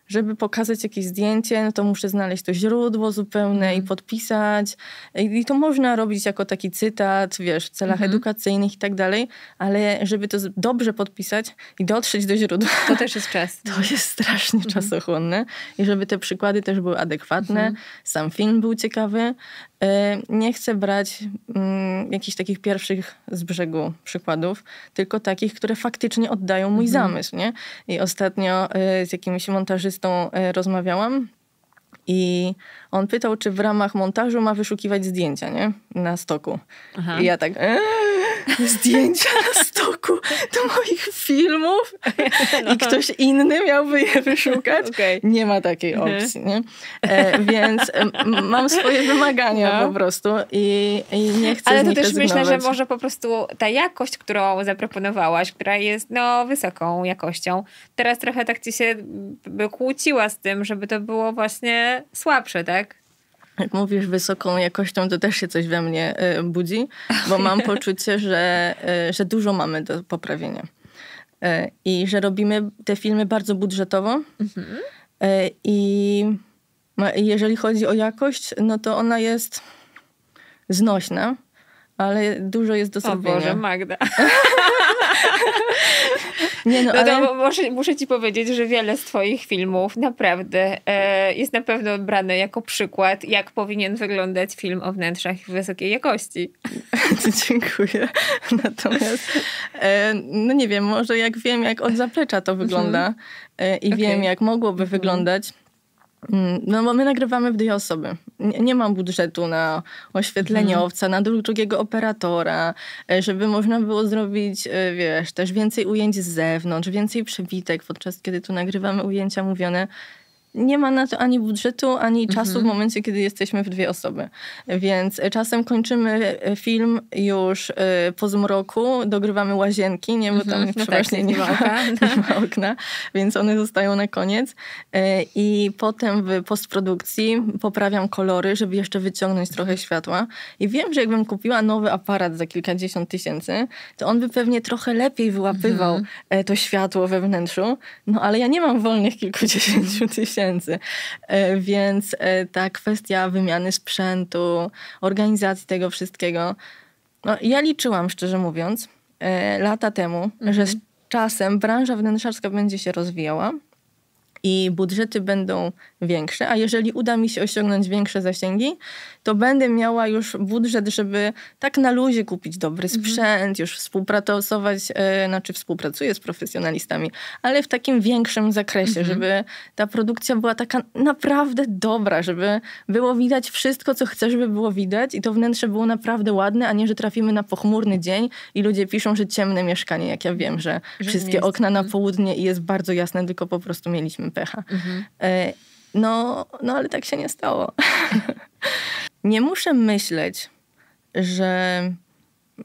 żeby pokazać jakieś zdjęcie, no to muszę znaleźć to źródło zupełne i mhm. podpisać. I to można robić jako taki cytat, wiesz, w celach mhm. edukacyjnych i tak dalej, ale żeby to dobrze podpisać i dotrzeć do źródła. To też jest czas. To jest strasznie mhm. czasochłonne. I żeby te przykłady też były adekwatne. Sam film był ciekawy. Y, nie chcę brać mm, jakichś takich pierwszych z brzegu przykładów, tylko takich, które faktycznie oddają mój mhm. zamysł. Nie? I ostatnio y, z jakimś montażystą y, rozmawiałam i on pytał, czy w ramach montażu ma wyszukiwać zdjęcia nie? na stoku. Aha. I ja tak, eee, zdjęcia na stoku do moich filmów no i ktoś inny miałby je wyszukać. Okay. Nie ma takiej mhm. opcji, nie? E, więc e, mam swoje wymagania no. po prostu i, i nie chcę Ale to też myślę, że może po prostu ta jakość, którą zaproponowałaś, która jest no, wysoką jakością, teraz trochę tak ci się kłóciła z tym, żeby to było właśnie słabsze, tak? jak mówisz wysoką jakością, to też się coś we mnie y, budzi, bo mam poczucie, że, y, że dużo mamy do poprawienia. Y, I że robimy te filmy bardzo budżetowo. Mhm. No, I jeżeli chodzi o jakość, no to ona jest znośna ale dużo jest do zrobienia. O Boże, Magda. nie no, no ale... muszę, muszę ci powiedzieć, że wiele z twoich filmów naprawdę e, jest na pewno brane jako przykład, jak powinien wyglądać film o wnętrzach wysokiej jakości. Dziękuję. Natomiast e, no nie wiem, może jak wiem, jak od zaplecza to wygląda mhm. e, i okay. wiem, jak mogłoby mhm. wyglądać, mm, no bo my nagrywamy w dwie osoby nie, nie mam budżetu na oświetleniowca, na drugiego operatora, e, żeby można było zrobić, e, wiesz, też więcej ujęć z zewnątrz, więcej przebitek, podczas kiedy tu nagrywamy ujęcia mówione nie ma na to ani budżetu, ani mhm. czasu w momencie, kiedy jesteśmy w dwie osoby. Więc e, czasem kończymy e, film już e, po zmroku, dogrywamy łazienki, nie, bo mhm. tam mhm. No przeważnie tak, nie, ma, okna, nie ma okna, więc one zostają na koniec. I potem w postprodukcji poprawiam kolory, żeby jeszcze wyciągnąć trochę światła. I wiem, że jakbym kupiła nowy aparat za kilkadziesiąt tysięcy, to on by pewnie trochę lepiej wyłapywał mhm. to światło we wnętrzu, no ale ja nie mam wolnych kilkudziesięciu tysięcy E, więc e, ta kwestia wymiany sprzętu, organizacji tego wszystkiego. No, ja liczyłam, szczerze mówiąc, e, lata temu, mhm. że z czasem branża wnętrzarska będzie się rozwijała i budżety będą większe, a jeżeli uda mi się osiągnąć większe zasięgi, to będę miała już budżet, żeby tak na luzie kupić dobry mhm. sprzęt, już współpracować, yy, znaczy współpracuję z profesjonalistami, ale w takim większym zakresie, mhm. żeby ta produkcja była taka naprawdę dobra, żeby było widać wszystko, co chcę, żeby było widać i to wnętrze było naprawdę ładne, a nie, że trafimy na pochmurny dzień i ludzie piszą, że ciemne mieszkanie, jak ja wiem, że, że wszystkie okna na no. południe i jest bardzo jasne, tylko po prostu mieliśmy pecha. Mhm. E, no, no ale tak się nie stało. nie muszę myśleć, że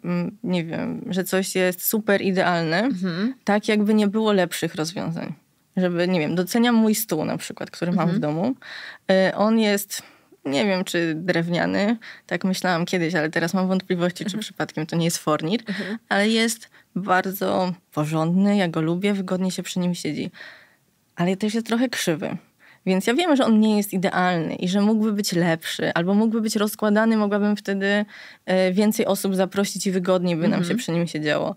mm, nie wiem, że coś jest super idealne, mhm. tak jakby nie było lepszych rozwiązań. Żeby, nie wiem, doceniam mój stół na przykład, który mhm. mam w mhm. domu. E, on jest nie wiem, czy drewniany, tak myślałam kiedyś, ale teraz mam wątpliwości, czy mhm. przypadkiem to nie jest fornir, mhm. ale jest bardzo porządny, ja go lubię, wygodnie się przy nim siedzi. Ale też jest trochę krzywy. Więc ja wiem, że on nie jest idealny i że mógłby być lepszy, albo mógłby być rozkładany, mogłabym wtedy e, więcej osób zaprosić i wygodniej by nam się mhm. przy nim siedziało.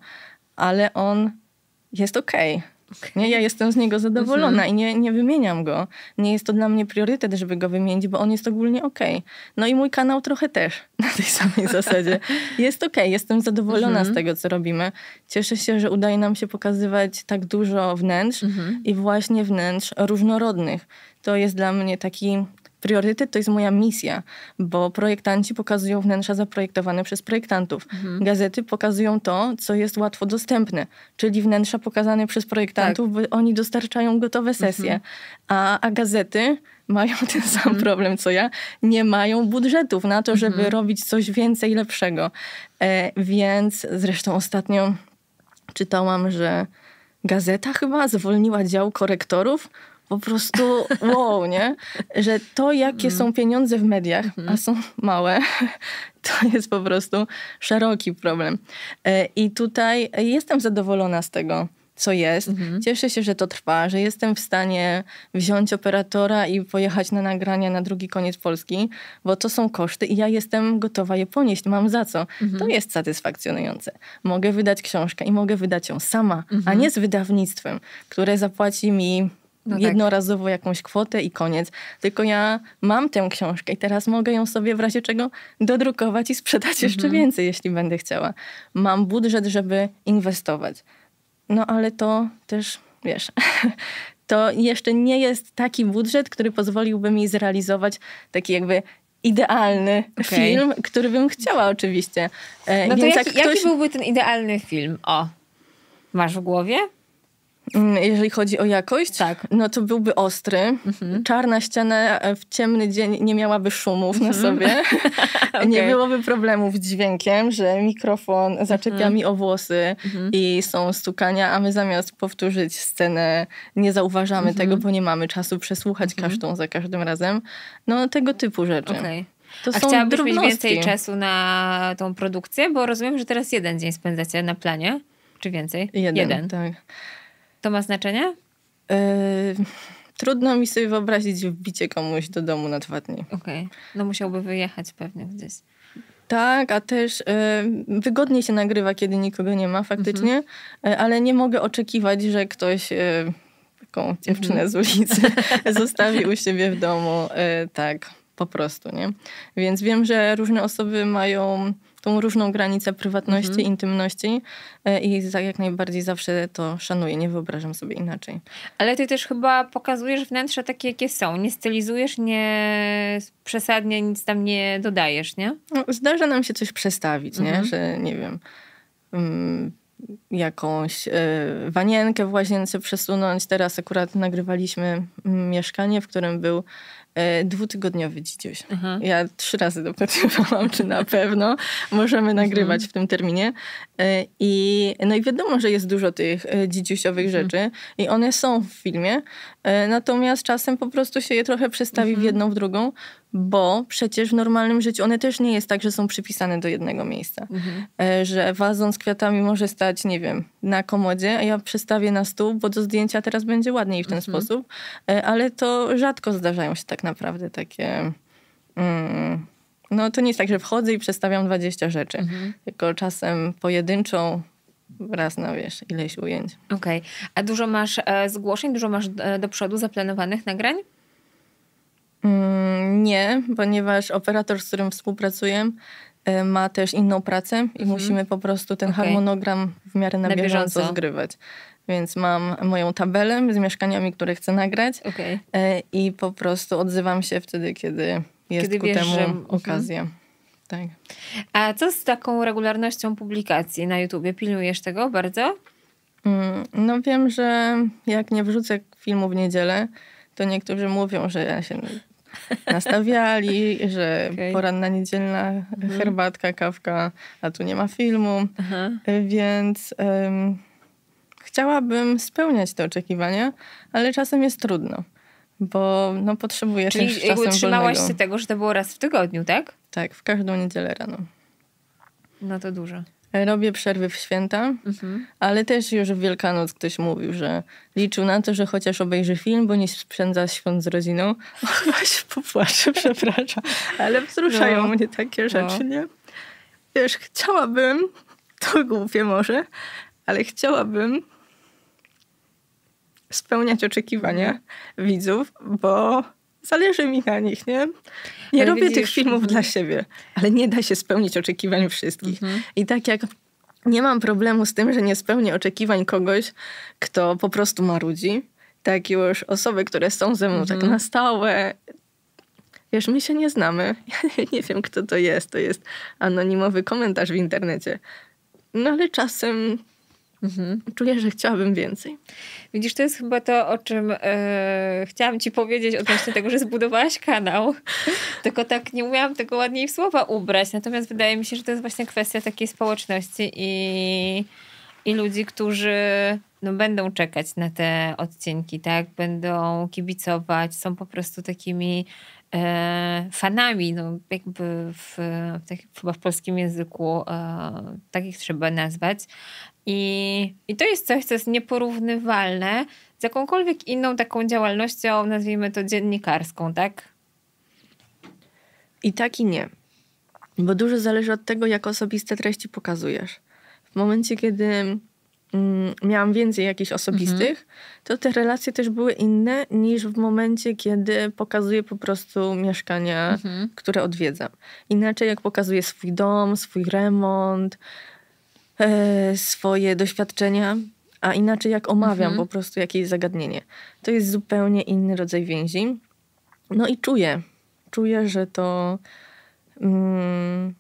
Ale on jest okej. Okay. Nie, ja jestem z niego zadowolona mhm. i nie, nie wymieniam go. Nie jest to dla mnie priorytet, żeby go wymienić, bo on jest ogólnie okej. Okay. No i mój kanał trochę też na tej samej zasadzie. Jest okej, okay, jestem zadowolona mhm. z tego, co robimy. Cieszę się, że udaje nam się pokazywać tak dużo wnętrz mhm. i właśnie wnętrz różnorodnych to jest dla mnie taki priorytet, to jest moja misja, bo projektanci pokazują wnętrza zaprojektowane przez projektantów. Mhm. Gazety pokazują to, co jest łatwo dostępne, czyli wnętrza pokazane przez projektantów, tak. bo oni dostarczają gotowe mhm. sesje, mhm. a, a gazety mają ten sam mhm. problem co ja, nie mają budżetów na to, żeby mhm. robić coś więcej lepszego. E, więc zresztą ostatnio czytałam, że gazeta chyba zwolniła dział korektorów, po prostu wow, nie? Że to, jakie są pieniądze w mediach, a są małe, to jest po prostu szeroki problem. E, I tutaj jestem zadowolona z tego, co jest. Mhm. Cieszę się, że to trwa, że jestem w stanie wziąć operatora i pojechać na nagrania na drugi koniec Polski, bo to są koszty i ja jestem gotowa je ponieść. Mam za co. Mhm. To jest satysfakcjonujące. Mogę wydać książkę i mogę wydać ją sama, a mhm. nie z wydawnictwem, które zapłaci mi no tak. jednorazowo tak. jakąś kwotę i koniec. Tylko ja mam tę książkę i teraz mogę ją sobie w razie czego dodrukować i sprzedać mhm. jeszcze więcej, jeśli będę chciała. Mam budżet, żeby inwestować. No ale to też, wiesz, to jeszcze nie jest taki budżet, który pozwoliłby mi zrealizować taki jakby idealny okay. film, który bym chciała oczywiście. E, no Więc to jaki, jak ktoś... jaki byłby ten idealny film? O, masz w głowie? Mm, jeżeli chodzi o jakość, tak. no to byłby ostry. Mhm. Czarna ściana e, w ciemny dzień nie miałaby szumów na mhm. sobie. okay. Nie byłoby problemów z dźwiękiem, że mikrofon zaczepia mhm. mi o włosy mhm. i są stukania, a my zamiast powtórzyć scenę, nie zauważamy mhm. tego, bo nie mamy czasu przesłuchać każdą za każdym razem. No tego typu rzeczy. Okay. To A chciałabyś drobnostki. mieć więcej czasu na tą produkcję? Bo rozumiem, że teraz jeden dzień spędzacie na planie, czy więcej? Jeden, jeden. tak. To ma znaczenie? Yy, trudno mi sobie wyobrazić wbicie komuś do domu na dwa dni. Okej, okay. no musiałby wyjechać pewnie gdzieś. Tak, a też y, wygodnie się nagrywa, kiedy nikogo nie ma faktycznie, mhm. e, ale nie mogę oczekiwać, że ktoś y, taką dziewczynę mhm. z ulicy zostawi u siebie w domu. Y, tak, po prostu, nie? Więc wiem, że różne osoby mają tą różną granicę prywatności, mhm. intymności e, i jak najbardziej zawsze to szanuję, nie wyobrażam sobie inaczej. Ale ty też chyba pokazujesz wnętrza takie, jakie są. Nie stylizujesz, nie przesadnie nic tam nie dodajesz, nie? No, zdarza nam się coś przestawić, mhm. nie? Że nie wiem... Mm, jakąś y, wanienkę w łazience przesunąć. Teraz akurat nagrywaliśmy mm, mieszkanie, w którym był E, dwutygodniowy dzidziuś. Mhm. Ja trzy razy dopytywałam, czy na pewno możemy mhm. nagrywać w tym terminie. E, I, no i wiadomo, że jest dużo tych e, dzidziusiowych mhm. rzeczy i one są w filmie, E, natomiast czasem po prostu się je trochę przestawi mhm. w jedną, w drugą, bo przecież w normalnym życiu one też nie jest tak, że są przypisane do jednego miejsca. Mhm. E, że wazon z kwiatami może stać, nie wiem, na komodzie, a ja przestawię na stół, bo do zdjęcia teraz będzie ładniej w ten mhm. sposób. E, ale to rzadko zdarzają się tak naprawdę takie. Mm, no to nie jest tak, że wchodzę i przestawiam 20 rzeczy, mhm. tylko czasem pojedynczą raz na wiesz, ileś ujęć. Okej. Okay. A dużo masz e, zgłoszeń, dużo masz e, do przodu zaplanowanych nagrań? Mm, nie, ponieważ operator, z którym współpracuję, e, ma też inną pracę i mhm. musimy po prostu ten okay. harmonogram w miarę na, na bieżąco, bieżąco zgrywać. Więc mam moją tabelę z mieszkaniami, które chcę nagrać okay. E, i po prostu odzywam się wtedy, kiedy jest kiedy ku wiesz, temu że... Mhm. okazja. Mhm. Tak. A co z taką regularnością publikacji na YouTubie? Pilnujesz tego bardzo? Mm, no wiem, że jak nie wrzucę filmu w niedzielę, to niektórzy mówią, że ja się nastawiali, że okay. poranna niedzielna mhm. herbatka, kawka, a tu nie ma filmu. Aha. Więc um, chciałabym spełniać te oczekiwania, ale czasem jest trudno, bo no, potrzebuję Czyli też czasem Czyli trzymałaś wolnego. się tego, że to było raz w tygodniu, tak? Tak, w każdą niedzielę rano. No to dużo. Robię przerwy w święta, mhm. ale też już w Wielkanoc ktoś mówił, że liczył na to, że chociaż obejrzy film, bo nie spędza świąt z rodziną. Chyba się popłaczę, przepraszam, ale wzruszają no. mnie takie no. rzeczy, no. nie? Wiesz, chciałabym, to głupie może, ale chciałabym spełniać oczekiwania mhm. widzów, bo zależy mi na nich, nie? Nie ale robię widzisz, tych filmów mm. dla mhm. siebie, ale nie da się spełnić oczekiwań wszystkich. Mm -hmm. I tak jak nie mam problemu z tym, że nie spełnię oczekiwań kogoś, kto po prostu marudzi, tak już osoby, które są ze mną mm -hmm. tak mhm. na stałe, wiesz, my się nie znamy. Ja nie wiem, kto to jest. To jest anonimowy komentarz w internecie. No ale czasem Mhm. Czuję, że chciałabym więcej. Widzisz, to jest chyba to, o czym e, chciałam ci powiedzieć odnośnie tego, że zbudowałaś kanał, tylko tak nie umiałam tego ładniej w słowa ubrać. Natomiast wydaje mi się, że to jest właśnie kwestia takiej społeczności i, i ludzi, którzy no, będą czekać na te odcinki, tak? Będą kibicować, są po prostu takimi e, fanami, no, jakby w, tak, chyba w polskim języku e, takich trzeba nazwać, i, I to jest coś, co jest nieporównywalne z jakąkolwiek inną taką działalnością, nazwijmy to dziennikarską, tak? I tak i nie. Bo dużo zależy od tego, jak osobiste treści pokazujesz. W momencie, kiedy mm, miałam więcej jakichś osobistych, mhm. to te relacje też były inne niż w momencie, kiedy pokazuję po prostu mieszkania, mhm. które odwiedzam. Inaczej, jak pokazuję swój dom, swój remont, E, swoje doświadczenia, a inaczej jak omawiam mhm. po prostu jakieś zagadnienie. To jest zupełnie inny rodzaj więzi. No i czuję, czuję, że to. Mm,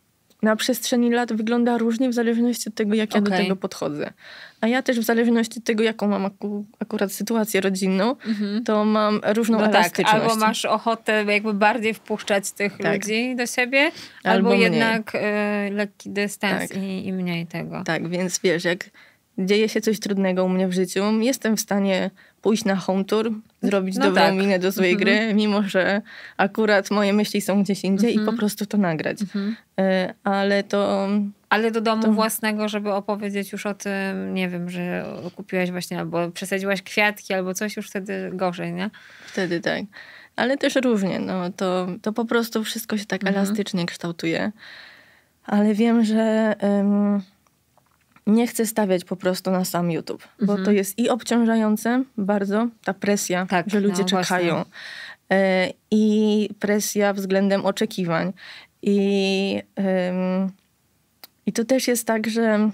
na przestrzeni lat wygląda różnie w zależności od tego, jak ja okay. do tego podchodzę. A ja też w zależności od tego, jaką mam aku, akurat sytuację rodzinną, mm-hmm. to mam różną no tak, elastyczność. Tak, albo masz ochotę jakby bardziej wpuszczać tych tak. ludzi do siebie, albo, albo jednak y, lekki dystans tak. i, i mniej tego. Tak, więc wiesz, jak dzieje się coś trudnego u mnie w życiu, jestem w stanie pójść na home tour, zrobić no dobrą tak. minę do złej mhm. gry, mimo że akurat moje myśli są gdzieś indziej mhm. i po mhm. prostu to nagrać. Mhm. E, ale to... Ale do domu to... własnego, żeby opowiedzieć już o tym, nie wiem, że kupiłaś właśnie albo przesadziłaś kwiatki albo coś, już wtedy gorzej, nie? Wtedy tak. Ale też różnie, no to, to po prostu wszystko się tak mhm. elastycznie kształtuje. Ale wiem, że... Um, nie chcę stawiać po prostu na sam YouTube, mhm. bo to mhm. jest i obciążające bardzo, ta presja, tak, że ludzie no, czekają, e, i presja względem oczekiwań. I, I to też jest tak, że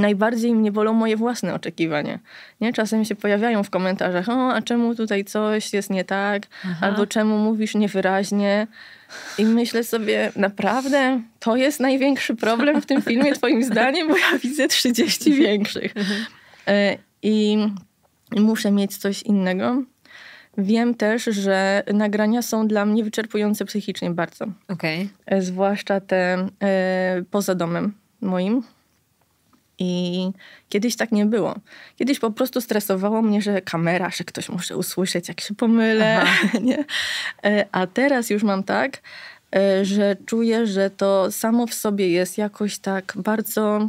najbardziej mnie bolą moje własne oczekiwania. Nie? Czasem się pojawiają w komentarzach, o, a czemu tutaj coś jest nie tak, Aha. albo czemu mówisz niewyraźnie. I myślę sobie, naprawdę to jest największy problem w tym filmie, twoim zdaniem, bo ja widzę 30 większych. Mhm. E, I muszę mieć coś innego. Wiem też, że nagrania są dla mnie wyczerpujące psychicznie bardzo. Okay. E, zwłaszcza te y, poza domem moim i kiedyś tak nie było. Kiedyś po prostu stresowało mnie, że kamera, że ktoś może usłyszeć, jak się pomylę. nie? E, a teraz już mam tak, e, że czuję, że to samo w sobie jest jakoś tak bardzo,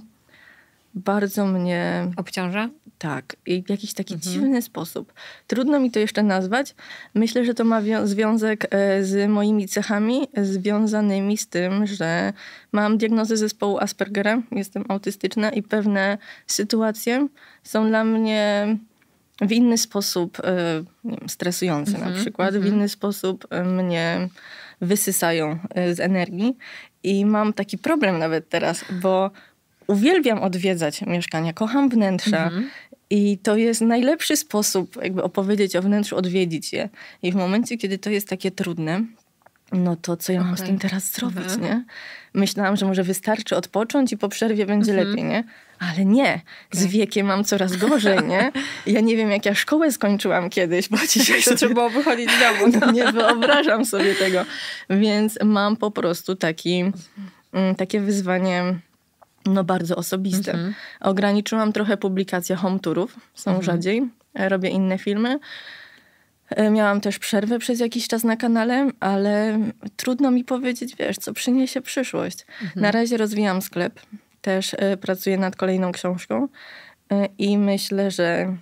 bardzo mnie. Obciąża? Tak, w jakiś taki mhm. dziwny sposób. Trudno mi to jeszcze nazwać. Myślę, że to ma związek e, z moimi cechami związanymi z tym, że mam diagnozę zespołu Aspergera, jestem autystyczna i pewne sytuacje są dla mnie w inny sposób e, wiem, stresujące mhm. na przykład, mhm. w inny sposób mnie wysysają e, z energii. I mam taki problem nawet teraz, bo uwielbiam odwiedzać mieszkania, kocham wnętrza. Mhm. I to jest najlepszy sposób, jakby opowiedzieć o wnętrzu, odwiedzić je. I w momencie, kiedy to jest takie trudne, no to co ja okay. mam z tym teraz zrobić, okay. Mhm. nie? Myślałam, że może wystarczy odpocząć i po przerwie będzie mhm. lepiej, nie? Ale nie, z wiekiem mam coraz gorzej, nie? Ja nie wiem, jak ja szkołę skończyłam kiedyś, bo dzisiaj sobie... trzeba było wychodzić z domu. No, nie wyobrażam sobie tego. Więc mam po prostu taki, mm, takie wyzwanie no bardzo osobiste. Mhm. Ograniczyłam trochę publikację home tourów, są mhm. rzadziej, e, robię inne filmy. E, miałam też przerwę przez jakiś czas na kanale, ale trudno mi powiedzieć, wiesz, co przyniesie przyszłość. Mhm. Na razie rozwijam sklep, też e, pracuję nad kolejną książką i myślę, że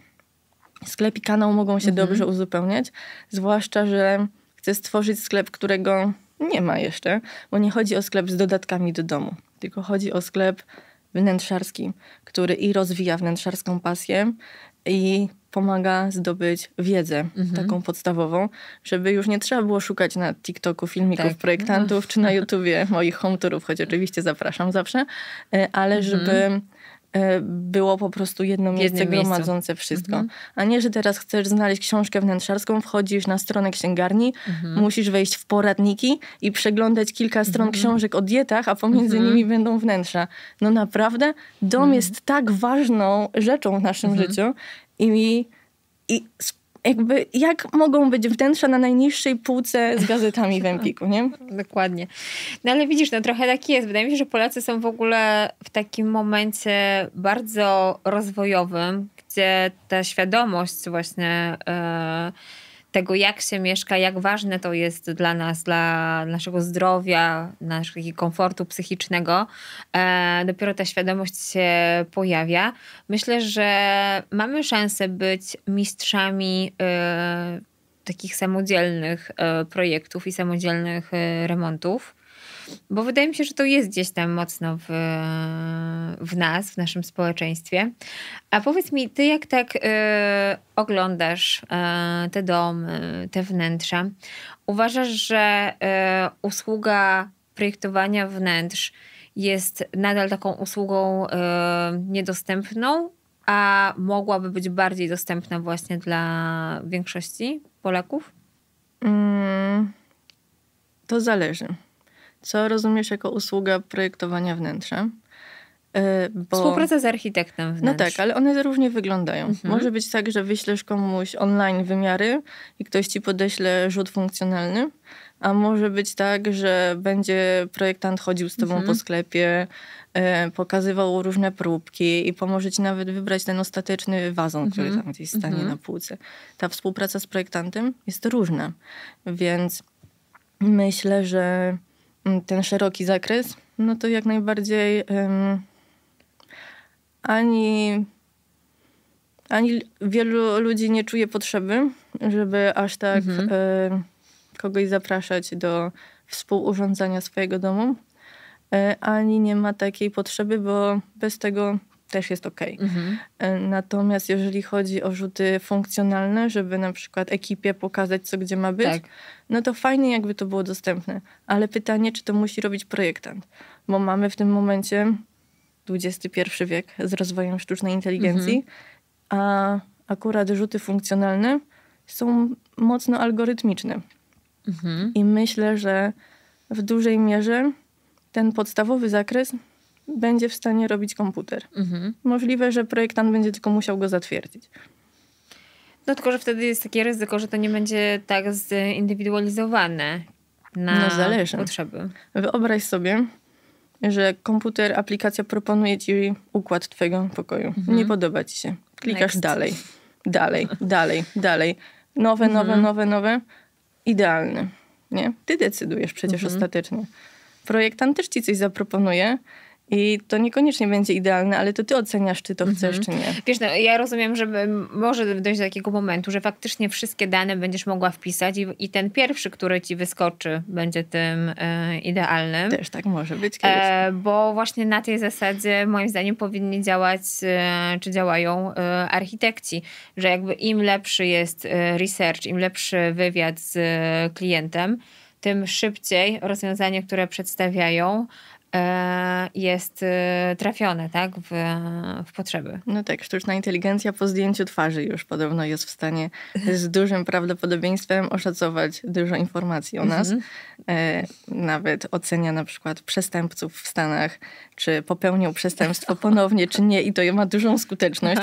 sklep i kanał mogą się mhm. dobrze uzupełniać, zwłaszcza, że chcę stworzyć sklep, którego nie ma jeszcze, bo nie chodzi o sklep z dodatkami do domu tylko chodzi o sklep wnętrzarski, który i rozwija wnętrzarską pasję i pomaga zdobyć wiedzę mhm. taką podstawową, żeby już nie trzeba było szukać na TikToku filmików tak. projektantów no. czy na YouTubie moich home tourów, choć oczywiście zapraszam zawsze, e, ale mhm. żeby E, było po prostu jedno miejsce gromadzące miejscu. wszystko. Mhm. A nie, że teraz chcesz znaleźć książkę wnętrzarską, wchodzisz na stronę księgarni, mhm. musisz wejść w poradniki i przeglądać kilka stron mhm. książek o dietach, a pomiędzy mhm. nimi będą wnętrza. No naprawdę, dom mhm. jest tak ważną rzeczą w naszym mhm. życiu i, i jakby jak mogą być wnętrza na najniższej półce z gazetami w Empiku, nie? Dokładnie. No ale widzisz, no trochę tak jest. Wydaje mi się, że Polacy są w ogóle w takim momencie bardzo rozwojowym, gdzie ta świadomość właśnie... Yy, tego, jak się mieszka, jak ważne to jest dla nas, dla naszego zdrowia, naszego komfortu psychicznego, e, dopiero ta świadomość się pojawia. Myślę, że mamy szansę być mistrzami e, takich samodzielnych e, projektów i samodzielnych e, remontów. Bo wydaje mi się, że to jest gdzieś tam mocno w, w nas, w naszym społeczeństwie. A powiedz mi, ty jak tak y, oglądasz y, te domy, te wnętrza, uważasz, że y, usługa projektowania wnętrz jest nadal taką usługą y, niedostępną, a mogłaby być bardziej dostępna właśnie dla większości Polaków? Mm, to zależy co rozumiesz jako usługa projektowania wnętrza. Y, bo... Współpraca z architektem wnętrz. No tak, ale one różnie wyglądają. Mhm. Może być tak, że wyślesz komuś online wymiary i ktoś ci podeśle rzut funkcjonalny, a może być tak, że będzie projektant chodził z tobą mhm. po sklepie, y, pokazywał różne próbki i pomoże ci nawet wybrać ten ostateczny wazon, mhm. który tam gdzieś stanie mhm. na półce. Ta współpraca z projektantem jest różna, więc myślę, że Mm, ten szeroki zakres, no to jak najbardziej um, ani, ani wielu ludzi nie czuje potrzeby, żeby aż tak mhm. y, kogoś zapraszać do współurządzania swojego domu. Y, ani nie ma takiej potrzeby, bo bez tego też jest ok. Mhm. E, natomiast jeżeli chodzi o rzuty funkcjonalne, żeby na przykład ekipie pokazać, co gdzie ma być, tak. no to fajnie, jakby to było dostępne. Ale pytanie, czy to musi robić projektant, bo mamy w tym momencie XXI wiek z rozwojem sztucznej inteligencji, mhm. a akurat rzuty funkcjonalne są mocno algorytmiczne. Mhm. I myślę, że w dużej mierze ten podstawowy zakres będzie w stanie robić komputer. Mhm. Możliwe, że projektant będzie tylko musiał go zatwierdzić. No tylko, że wtedy jest takie ryzyko, że to nie będzie tak zindywidualizowane na no, zależy. potrzeby. Wyobraź sobie, że komputer, aplikacja proponuje ci układ twojego pokoju. Mhm. Nie podoba ci się. Klikasz Next. dalej, dalej, dalej, dalej. Nowe, mhm. nowe, nowe, nowe. Idealny. Nie? Ty decydujesz przecież mhm. ostatecznie. Projektant też ci coś zaproponuje, i to niekoniecznie będzie idealne, ale to ty oceniasz, czy to mhm. chcesz, czy nie. Wiesz, no, ja rozumiem, że może dojść do takiego momentu, że faktycznie wszystkie dane będziesz mogła wpisać i, i ten pierwszy, który ci wyskoczy, będzie tym e, idealnym. Też tak może być kiedyś. E, bo właśnie na tej zasadzie moim zdaniem powinni działać, e, czy działają e, architekci, że jakby im lepszy jest e, research, im lepszy wywiad z e, klientem, tym szybciej rozwiązanie, które przedstawiają, E, jest e, trafione tak, w, w, potrzeby. No tak, sztuczna inteligencja po zdjęciu twarzy już podobno jest w stanie z dużym prawdopodobieństwem oszacować dużo informacji o nas. Mhm. E, nawet ocenia na przykład przestępców w Stanach, czy popełnią przestępstwo ponownie, czy nie i to ma dużą skuteczność.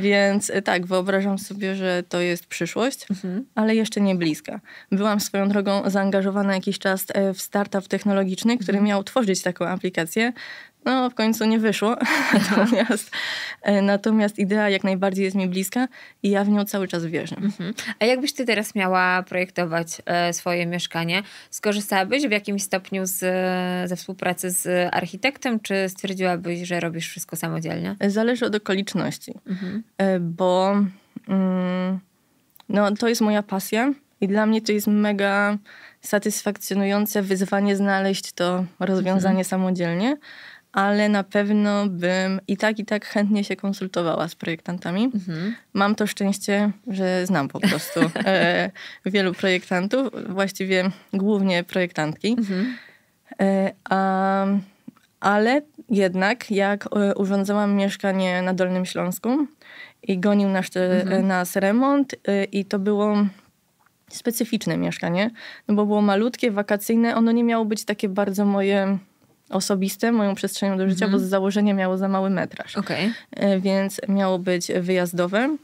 Więc tak, wyobrażam sobie, że to jest przyszłość, mhm. ale jeszcze nie bliska. Byłam swoją drogą zaangażowana jakiś czas w startup technologiczny, który mhm. miał tworzyć tak taką aplikację. No, w końcu nie wyszło. natomiast, e, natomiast idea jak najbardziej jest mi bliska i ja w nią cały czas wierzę. Mhm. A jakbyś ty teraz miała projektować e, swoje mieszkanie, skorzystałabyś w jakimś stopniu z, ze współpracy z architektem, czy stwierdziłabyś, że robisz wszystko samodzielnie? E, zależy od okoliczności, mhm. bo mm, no, to jest moja pasja i dla mnie to jest mega satysfakcjonujące wyzwanie znaleźć to rozwiązanie mhm. samodzielnie, ale na pewno bym i tak, i tak chętnie się konsultowała z projektantami. Mhm. Mam to szczęście, że znam po prostu e, wielu projektantów, właściwie głównie projektantki. Mhm. E, a, ale jednak, jak e, urządzałam mieszkanie na Dolnym Śląsku i gonił e, mhm. nas remont, e, i to było specyficzne mieszkanie, no bo było malutkie, wakacyjne, ono nie miało być takie bardzo moje osobiste, moją przestrzenią do życia, mm -hmm. bo mhm. z założenia miało za mały metraż. Okay. E, więc miało być wyjazdowe.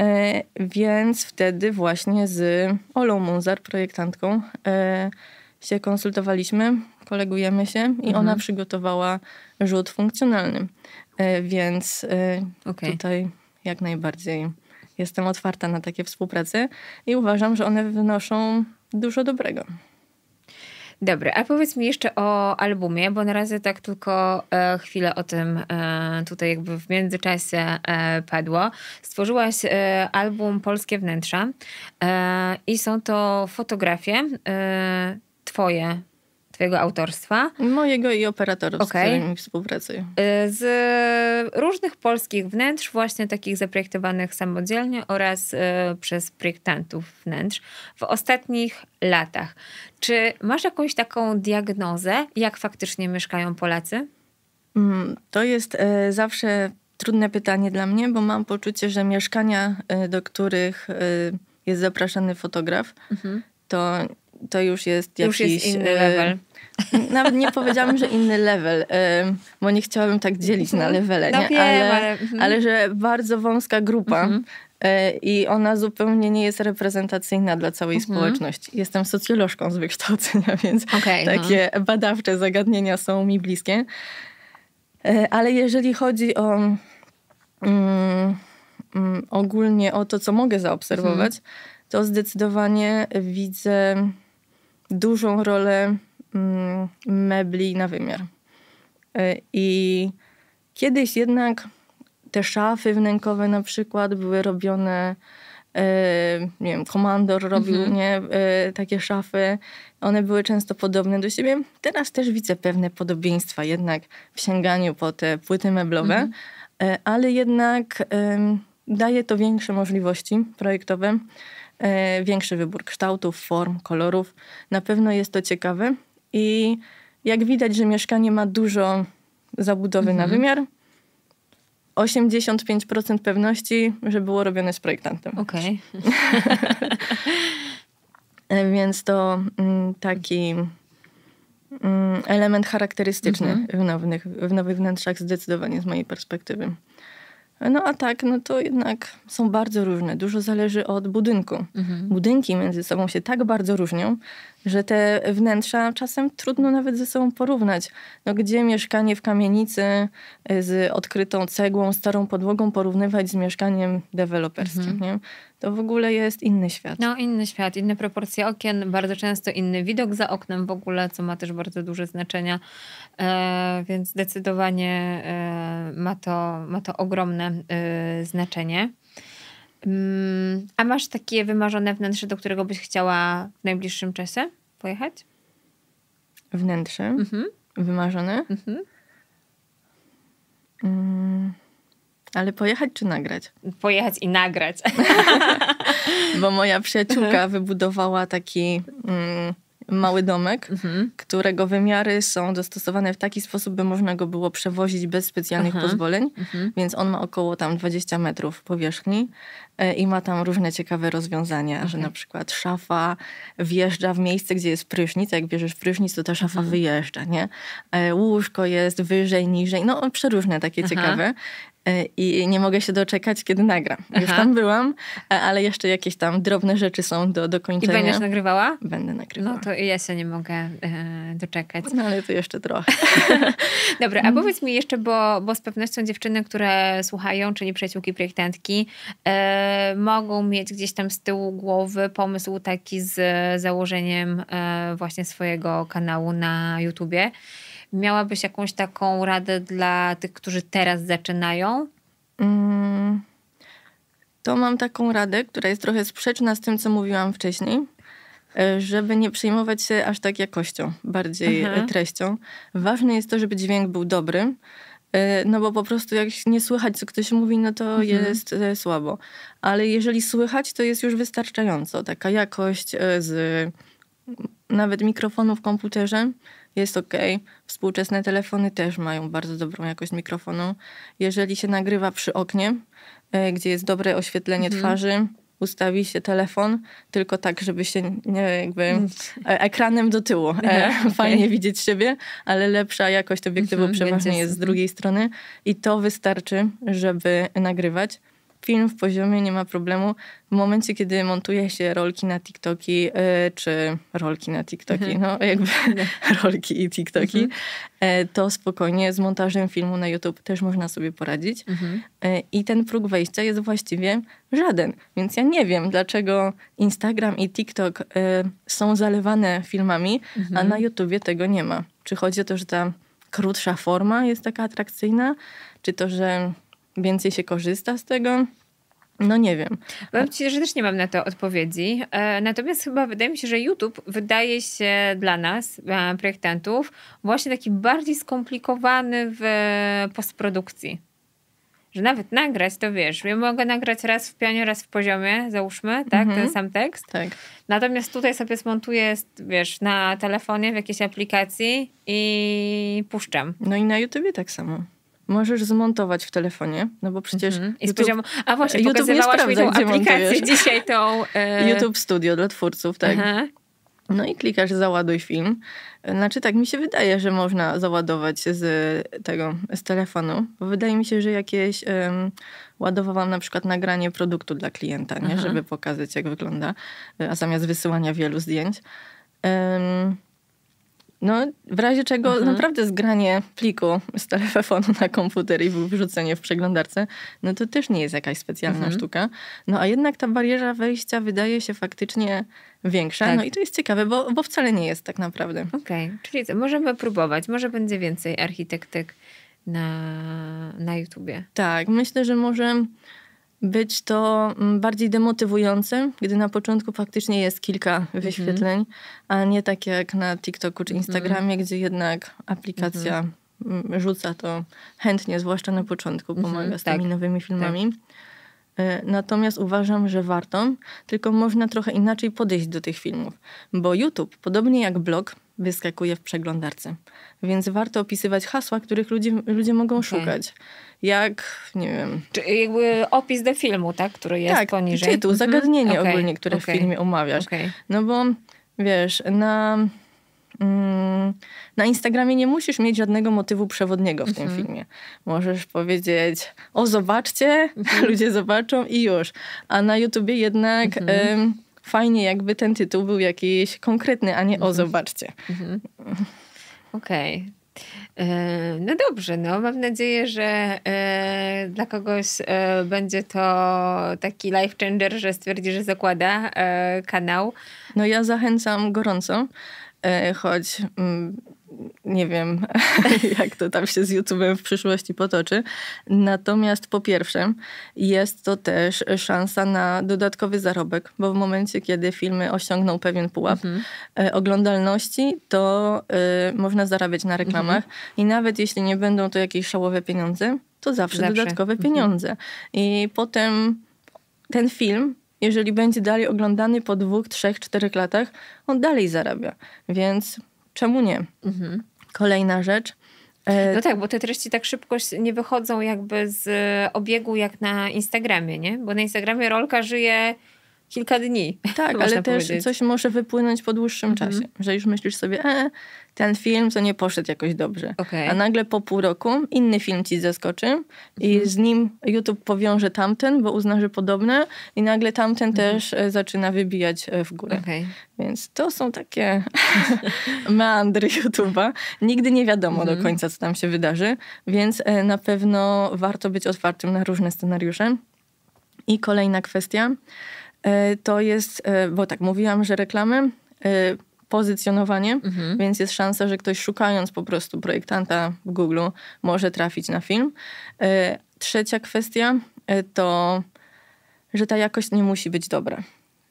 E, więc wtedy właśnie z Olą Munzar, projektantką, e, się konsultowaliśmy, kolegujemy się i mhm. ona przygotowała rzut funkcjonalny. więc okay. tutaj jak najbardziej Jestem otwarta na takie współprace i uważam, że one wnoszą dużo dobrego. Dobry, a powiedz mi jeszcze o albumie, bo na razie tak tylko e, chwilę o tym e, tutaj jakby w międzyczasie e, padło. Stworzyłaś e, album Polskie Wnętrza e, i są to fotografie e, twoje twojego autorstwa. Mojego i operatorów, okay. z którymi współpracuję. Y, z różnych polskich wnętrz, właśnie takich zaprojektowanych samodzielnie oraz y, przez projektantów wnętrz w ostatnich latach. Czy masz jakąś taką diagnozę, jak faktycznie mieszkają Polacy? Mm, to jest e, zawsze trudne pytanie dla mnie, bo mam poczucie, że mieszkania, e, do których e, jest zapraszany fotograf, mhm. to to już jest jakiś... Już jest inny e, level. Nawet nie powiedziałam, że inny level, e, bo nie chciałabym tak dzielić na mhm. levele, no nie? Wiem, ale, ale, mhm. ale, że bardzo wąska grupa mhm. E, i ona zupełnie nie jest reprezentacyjna dla całej mhm. społeczności. Jestem socjolożką z wykształcenia, więc okay, no. takie no. badawcze zagadnienia są mi bliskie. Ale jeżeli chodzi o um, ogólnie o to, co mogę zaobserwować, mhm. to zdecydowanie widzę dużą rolę mm, mebli na wymiar. E, I kiedyś jednak te szafy wnękowe na przykład były robione, e, nie wiem, komandor robił mhm. nie, e, takie szafy. One były często podobne do siebie. Teraz też widzę pewne podobieństwa jednak w sięganiu po te płyty meblowe, mhm. ale jednak daje to większe możliwości projektowe E, większy wybór kształtów, form, kolorów. Na pewno jest to ciekawe i jak widać, że mieszkanie ma dużo zabudowy mhm. na wymiar, 85% pewności, że było robione z projektantem. Okej. Okay. E, więc to mm, taki mm, element charakterystyczny mhm. w, nowych, w nowych wnętrzach zdecydowanie z mojej perspektywy. No a tak, no to jednak są bardzo różne. Dużo zależy od budynku. Mhm. Budynki między sobą się tak bardzo różnią, że te wnętrza czasem trudno nawet ze sobą porównać. No, gdzie mieszkanie w kamienicy y, z odkrytą cegłą, starą podłogą porównywać z mieszkaniem deweloperskim, mhm. nie? To w ogóle jest inny świat. No, inny świat, inne proporcje okien, bardzo często inny widok za oknem w ogóle, co ma też bardzo duże znaczenia, e, więc zdecydowanie e, ma, to, ma to ogromne e, znaczenie. Mm, a masz takie wymarzone wnętrze, do którego byś chciała w najbliższym czasie pojechać? Wnętrze? Mhm. Wymarzone? Mhm. Mm, ale pojechać czy nagrać? Pojechać i nagrać. Bo moja przyjaciółka mhm. wybudowała taki... Mm, mały domek, mhm. którego wymiary są dostosowane w taki sposób, by można go było przewozić bez specjalnych Aha. Mhm. pozwoleń, mhm. więc on ma około tam 20 metrów powierzchni e, i ma tam różne ciekawe rozwiązania, mhm. że na przykład szafa wjeżdża w miejsce, gdzie jest prysznic, jak bierzesz prysznic, to ta szafa mhm. wyjeżdża, nie? E, łóżko jest wyżej, niżej, no przeróżne takie ciekawe E, i nie mogę się doczekać, kiedy nagram. Aha. Już tam byłam, e, ale jeszcze jakieś tam drobne rzeczy są do dokończenia. I będziesz nagrywała? Będę nagrywała. No to ja się nie mogę e, doczekać. No ale to jeszcze trochę. Dobra, a mhm. powiedz mi jeszcze, bo, bo z pewnością dziewczyny, które słuchają, czyli przyjaciółki projektantki, e, mogą mieć gdzieś tam z tyłu głowy pomysł taki z założeniem e, właśnie swojego kanału na YouTubie. Miałabyś jakąś taką radę dla tych, którzy teraz zaczynają? Mm, to mam taką radę, która jest trochę sprzeczna z tym, co mówiłam wcześniej e, żeby nie przejmować się aż tak jakością, bardziej e, mhm. treścią. Ważne jest to, żeby dźwięk był dobry, e, no bo po prostu jak nie słychać, co ktoś mówi, no to mhm. jest słabo. Ale jeżeli słychać, to jest już wystarczająco. Taka jakość z nawet mikrofonu w komputerze jest ok. Współczesne telefony też mają bardzo dobrą jakość mikrofonu. Jeżeli się nagrywa przy oknie, e, gdzie jest dobre oświetlenie mhm. twarzy, ustawi się telefon, tylko tak, żeby się nie, jakby e, ekranem do tyłu. E, okay. Fajnie widzieć siebie, ale lepsza jakość obiektywu mhm, przeważnie jest z drugiej strony i to wystarczy, żeby nagrywać film w poziomie nie ma problemu. W momencie, kiedy montuje się rolki na TikToki, y, czy rolki na TikToki, mhm. no jakby no. rolki i TikToki, mhm. Y, to spokojnie z montażem filmu na YouTube też można sobie poradzić. Mhm. Y, I ten próg wejścia jest właściwie żaden. Więc ja nie wiem, dlaczego Instagram i TikTok są zalewane filmami, a mhm. na YouTubie tego nie ma. Czy chodzi o to, że ta krótsza forma jest taka atrakcyjna, czy to, że więcej się korzysta z tego. No nie wiem. Powiem ci, że też nie mam na to odpowiedzi. E, natomiast chyba wydaje mi się, że YouTube wydaje się dla nas, e, projektantów, właśnie taki bardziej skomplikowany w postprodukcji. Że nawet nagrać, to wiesz, ja mogę nagrać raz w pianie, raz w poziomie, załóżmy, tak, mhm. ten sam tekst. Tak. Natomiast tutaj sobie zmontuję, wiesz, na telefonie, w jakiejś aplikacji i puszczam. No i na YouTubie tak samo możesz zmontować w telefonie, no bo przecież... Mm -hmm. YouTube, a właśnie, YouTube nie sprawdza, mi dzisiaj, tą... E, YouTube Studio dla twórców, tak. Aha. No i klikasz załaduj film. Znaczy tak mi się wydaje, że można załadować z tego, z telefonu, bo wydaje mi się, że jakieś um, ładowałam na przykład nagranie produktu dla klienta, nie? Aha. żeby pokazać jak wygląda, e, a zamiast wysyłania wielu zdjęć. Um, no, w razie czego mhm. naprawdę zgranie pliku z telefonu na komputer i wyrzucenie w przeglądarce, no to też nie jest jakaś specjalna mhm. sztuka. No a jednak ta bariera wejścia wydaje się faktycznie większa. Tak. No i to jest ciekawe, bo, bo wcale nie jest tak naprawdę. Okej, okay. czyli co, możemy próbować. Może będzie więcej architektek na, na YouTubie. Tak, myślę, że może być to mm, bardziej demotywujące, gdy na początku faktycznie jest kilka mhm. wyświetleń, mm -hmm. a nie tak jak na TikToku czy Instagramie, mm -hmm. gdzie jednak aplikacja mhm. mm -hmm. rzuca to chętnie, zwłaszcza na początku, mhm, pomaga z tymi tak, nowymi tak. filmami. Tak. Natomiast uważam, że warto, tylko można trochę inaczej podejść do tych filmów, bo YouTube, podobnie jak blog, wyskakuje w przeglądarce. Więc warto opisywać hasła, których ludzie, ludzie mogą okay. Mhm. szukać. Jak, nie wiem... czy jakby opis do filmu, tak? Który jest tak, poniżej. Tak, tytuł, mm -hmm. zagadnienie ogólnie, które okay. w filmie omawiasz. No bo wiesz, na... Mm, na Instagramie nie musisz mieć żadnego motywu przewodniego w tym mhm. filmie. Możesz powiedzieć, o zobaczcie, mhm. ludzie zobaczą i już. A na YouTubie jednak... Y fajnie jakby ten tytuł był jakiś konkretny, a nie o mhm. zobaczcie. Mhm. Okej. Okay. E, no dobrze, no mam nadzieję, że e, dla kogoś e, będzie to taki life changer, że stwierdzi, że zakłada kanał. No ja zachęcam gorąco, choć mm, nie wiem, jak to tam się z YouTube'em w przyszłości potoczy. Natomiast po pierwsze, jest to też szansa na dodatkowy zarobek, bo w momencie, kiedy filmy osiągną pewien pułap mhm. E, oglądalności, to y, można zarabiać na reklamach. Mhm. I nawet jeśli nie będą to jakieś szałowe pieniądze, to zawsze, zawsze. dodatkowe mhm. pieniądze. Mhm. I potem ten film jeżeli będzie dalej oglądany po dwóch, trzech, czterech latach, on dalej zarabia. Więc czemu nie? Mhm. Kolejna rzecz. E, no tak, bo te treści tak szybko nie wychodzą jakby z obiegu jak na Instagramie, nie? Bo na Instagramie rolka żyje kilka dni. Tak, ale też powiedzieć. coś może wypłynąć po dłuższym mhm. czasie, że już myślisz sobie, e, ten film to nie poszedł jakoś dobrze. Okay. A nagle po pół roku inny film ci zaskoczy mhm. i z nim YouTube powiąże tamten, bo uzna, że podobne i nagle tamten mhm. też e, zaczyna wybijać e, w górę. Okay. Więc to są takie meandry YouTube'a. Nigdy nie wiadomo do mhm. końca, co tam się wydarzy, więc e, na pewno warto być otwartym na różne scenariusze. I kolejna kwestia Y, to jest, y, bo tak mówiłam, że reklamy, y, pozycjonowanie, mhm. więc jest szansa, że ktoś szukając po prostu projektanta w Google może trafić na film. Trzecia kwestia to, że ta jakość nie musi być dobra.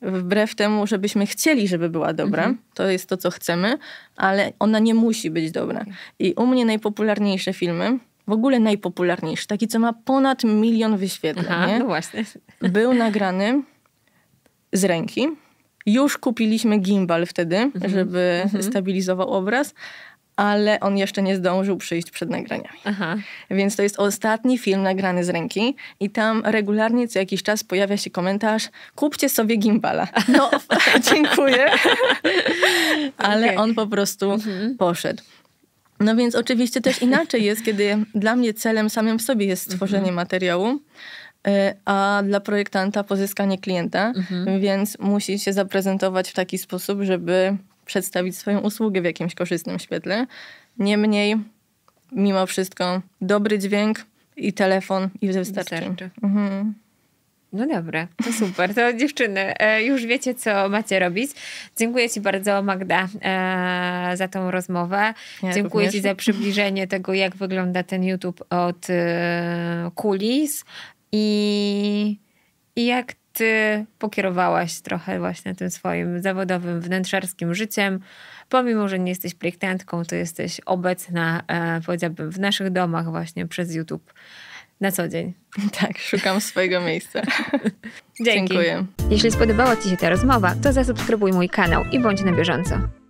Wbrew temu, żebyśmy chcieli, żeby była dobra, mhm. to jest to, co chcemy, ale ona nie musi być dobra. Tak. I u mnie najpopularniejsze filmy, w ogóle najpopularniejszy, taki, co ma ponad milion wyświetleń, Aha, no właśnie. był nagrany z ręki. Już kupiliśmy gimbal wtedy, mhm. żeby mhm. stabilizował obraz, ale on jeszcze nie zdążył przyjść przed nagraniami. Aha. Więc to jest ostatni film nagrany z ręki i tam regularnie co jakiś czas pojawia się komentarz kupcie sobie gimbala. No, dziękuję. ale okay. on po prostu mhm. poszedł. No więc oczywiście też inaczej jest, kiedy dla mnie celem samym w sobie jest stworzenie mhm. materiału, Y, a dla projektanta pozyskanie klienta, mhm. więc musi się zaprezentować w taki sposób, żeby przedstawić swoją usługę w jakimś korzystnym świetle. Niemniej, mimo wszystko, dobry dźwięk i telefon i wystarczy. wystarczy. Mhm. No dobra, to super. To dziewczyny, e, już wiecie, co macie robić. Dziękuję Ci bardzo, Magda, e, za tą rozmowę. Ja Dziękuję również. Ci za przybliżenie tego, jak wygląda ten YouTube od e, kulis, i, i jak ty pokierowałaś trochę właśnie tym swoim zawodowym, wnętrzarskim życiem. Pomimo, że nie jesteś projektantką, to jesteś obecna, e, powiedziałabym, w naszych domach właśnie przez YouTube na co dzień. Tak, szukam swojego miejsca. Dzięki. Dziękuję. Jeśli spodobała Ci się ta rozmowa, to zasubskrybuj mój kanał i bądź na bieżąco.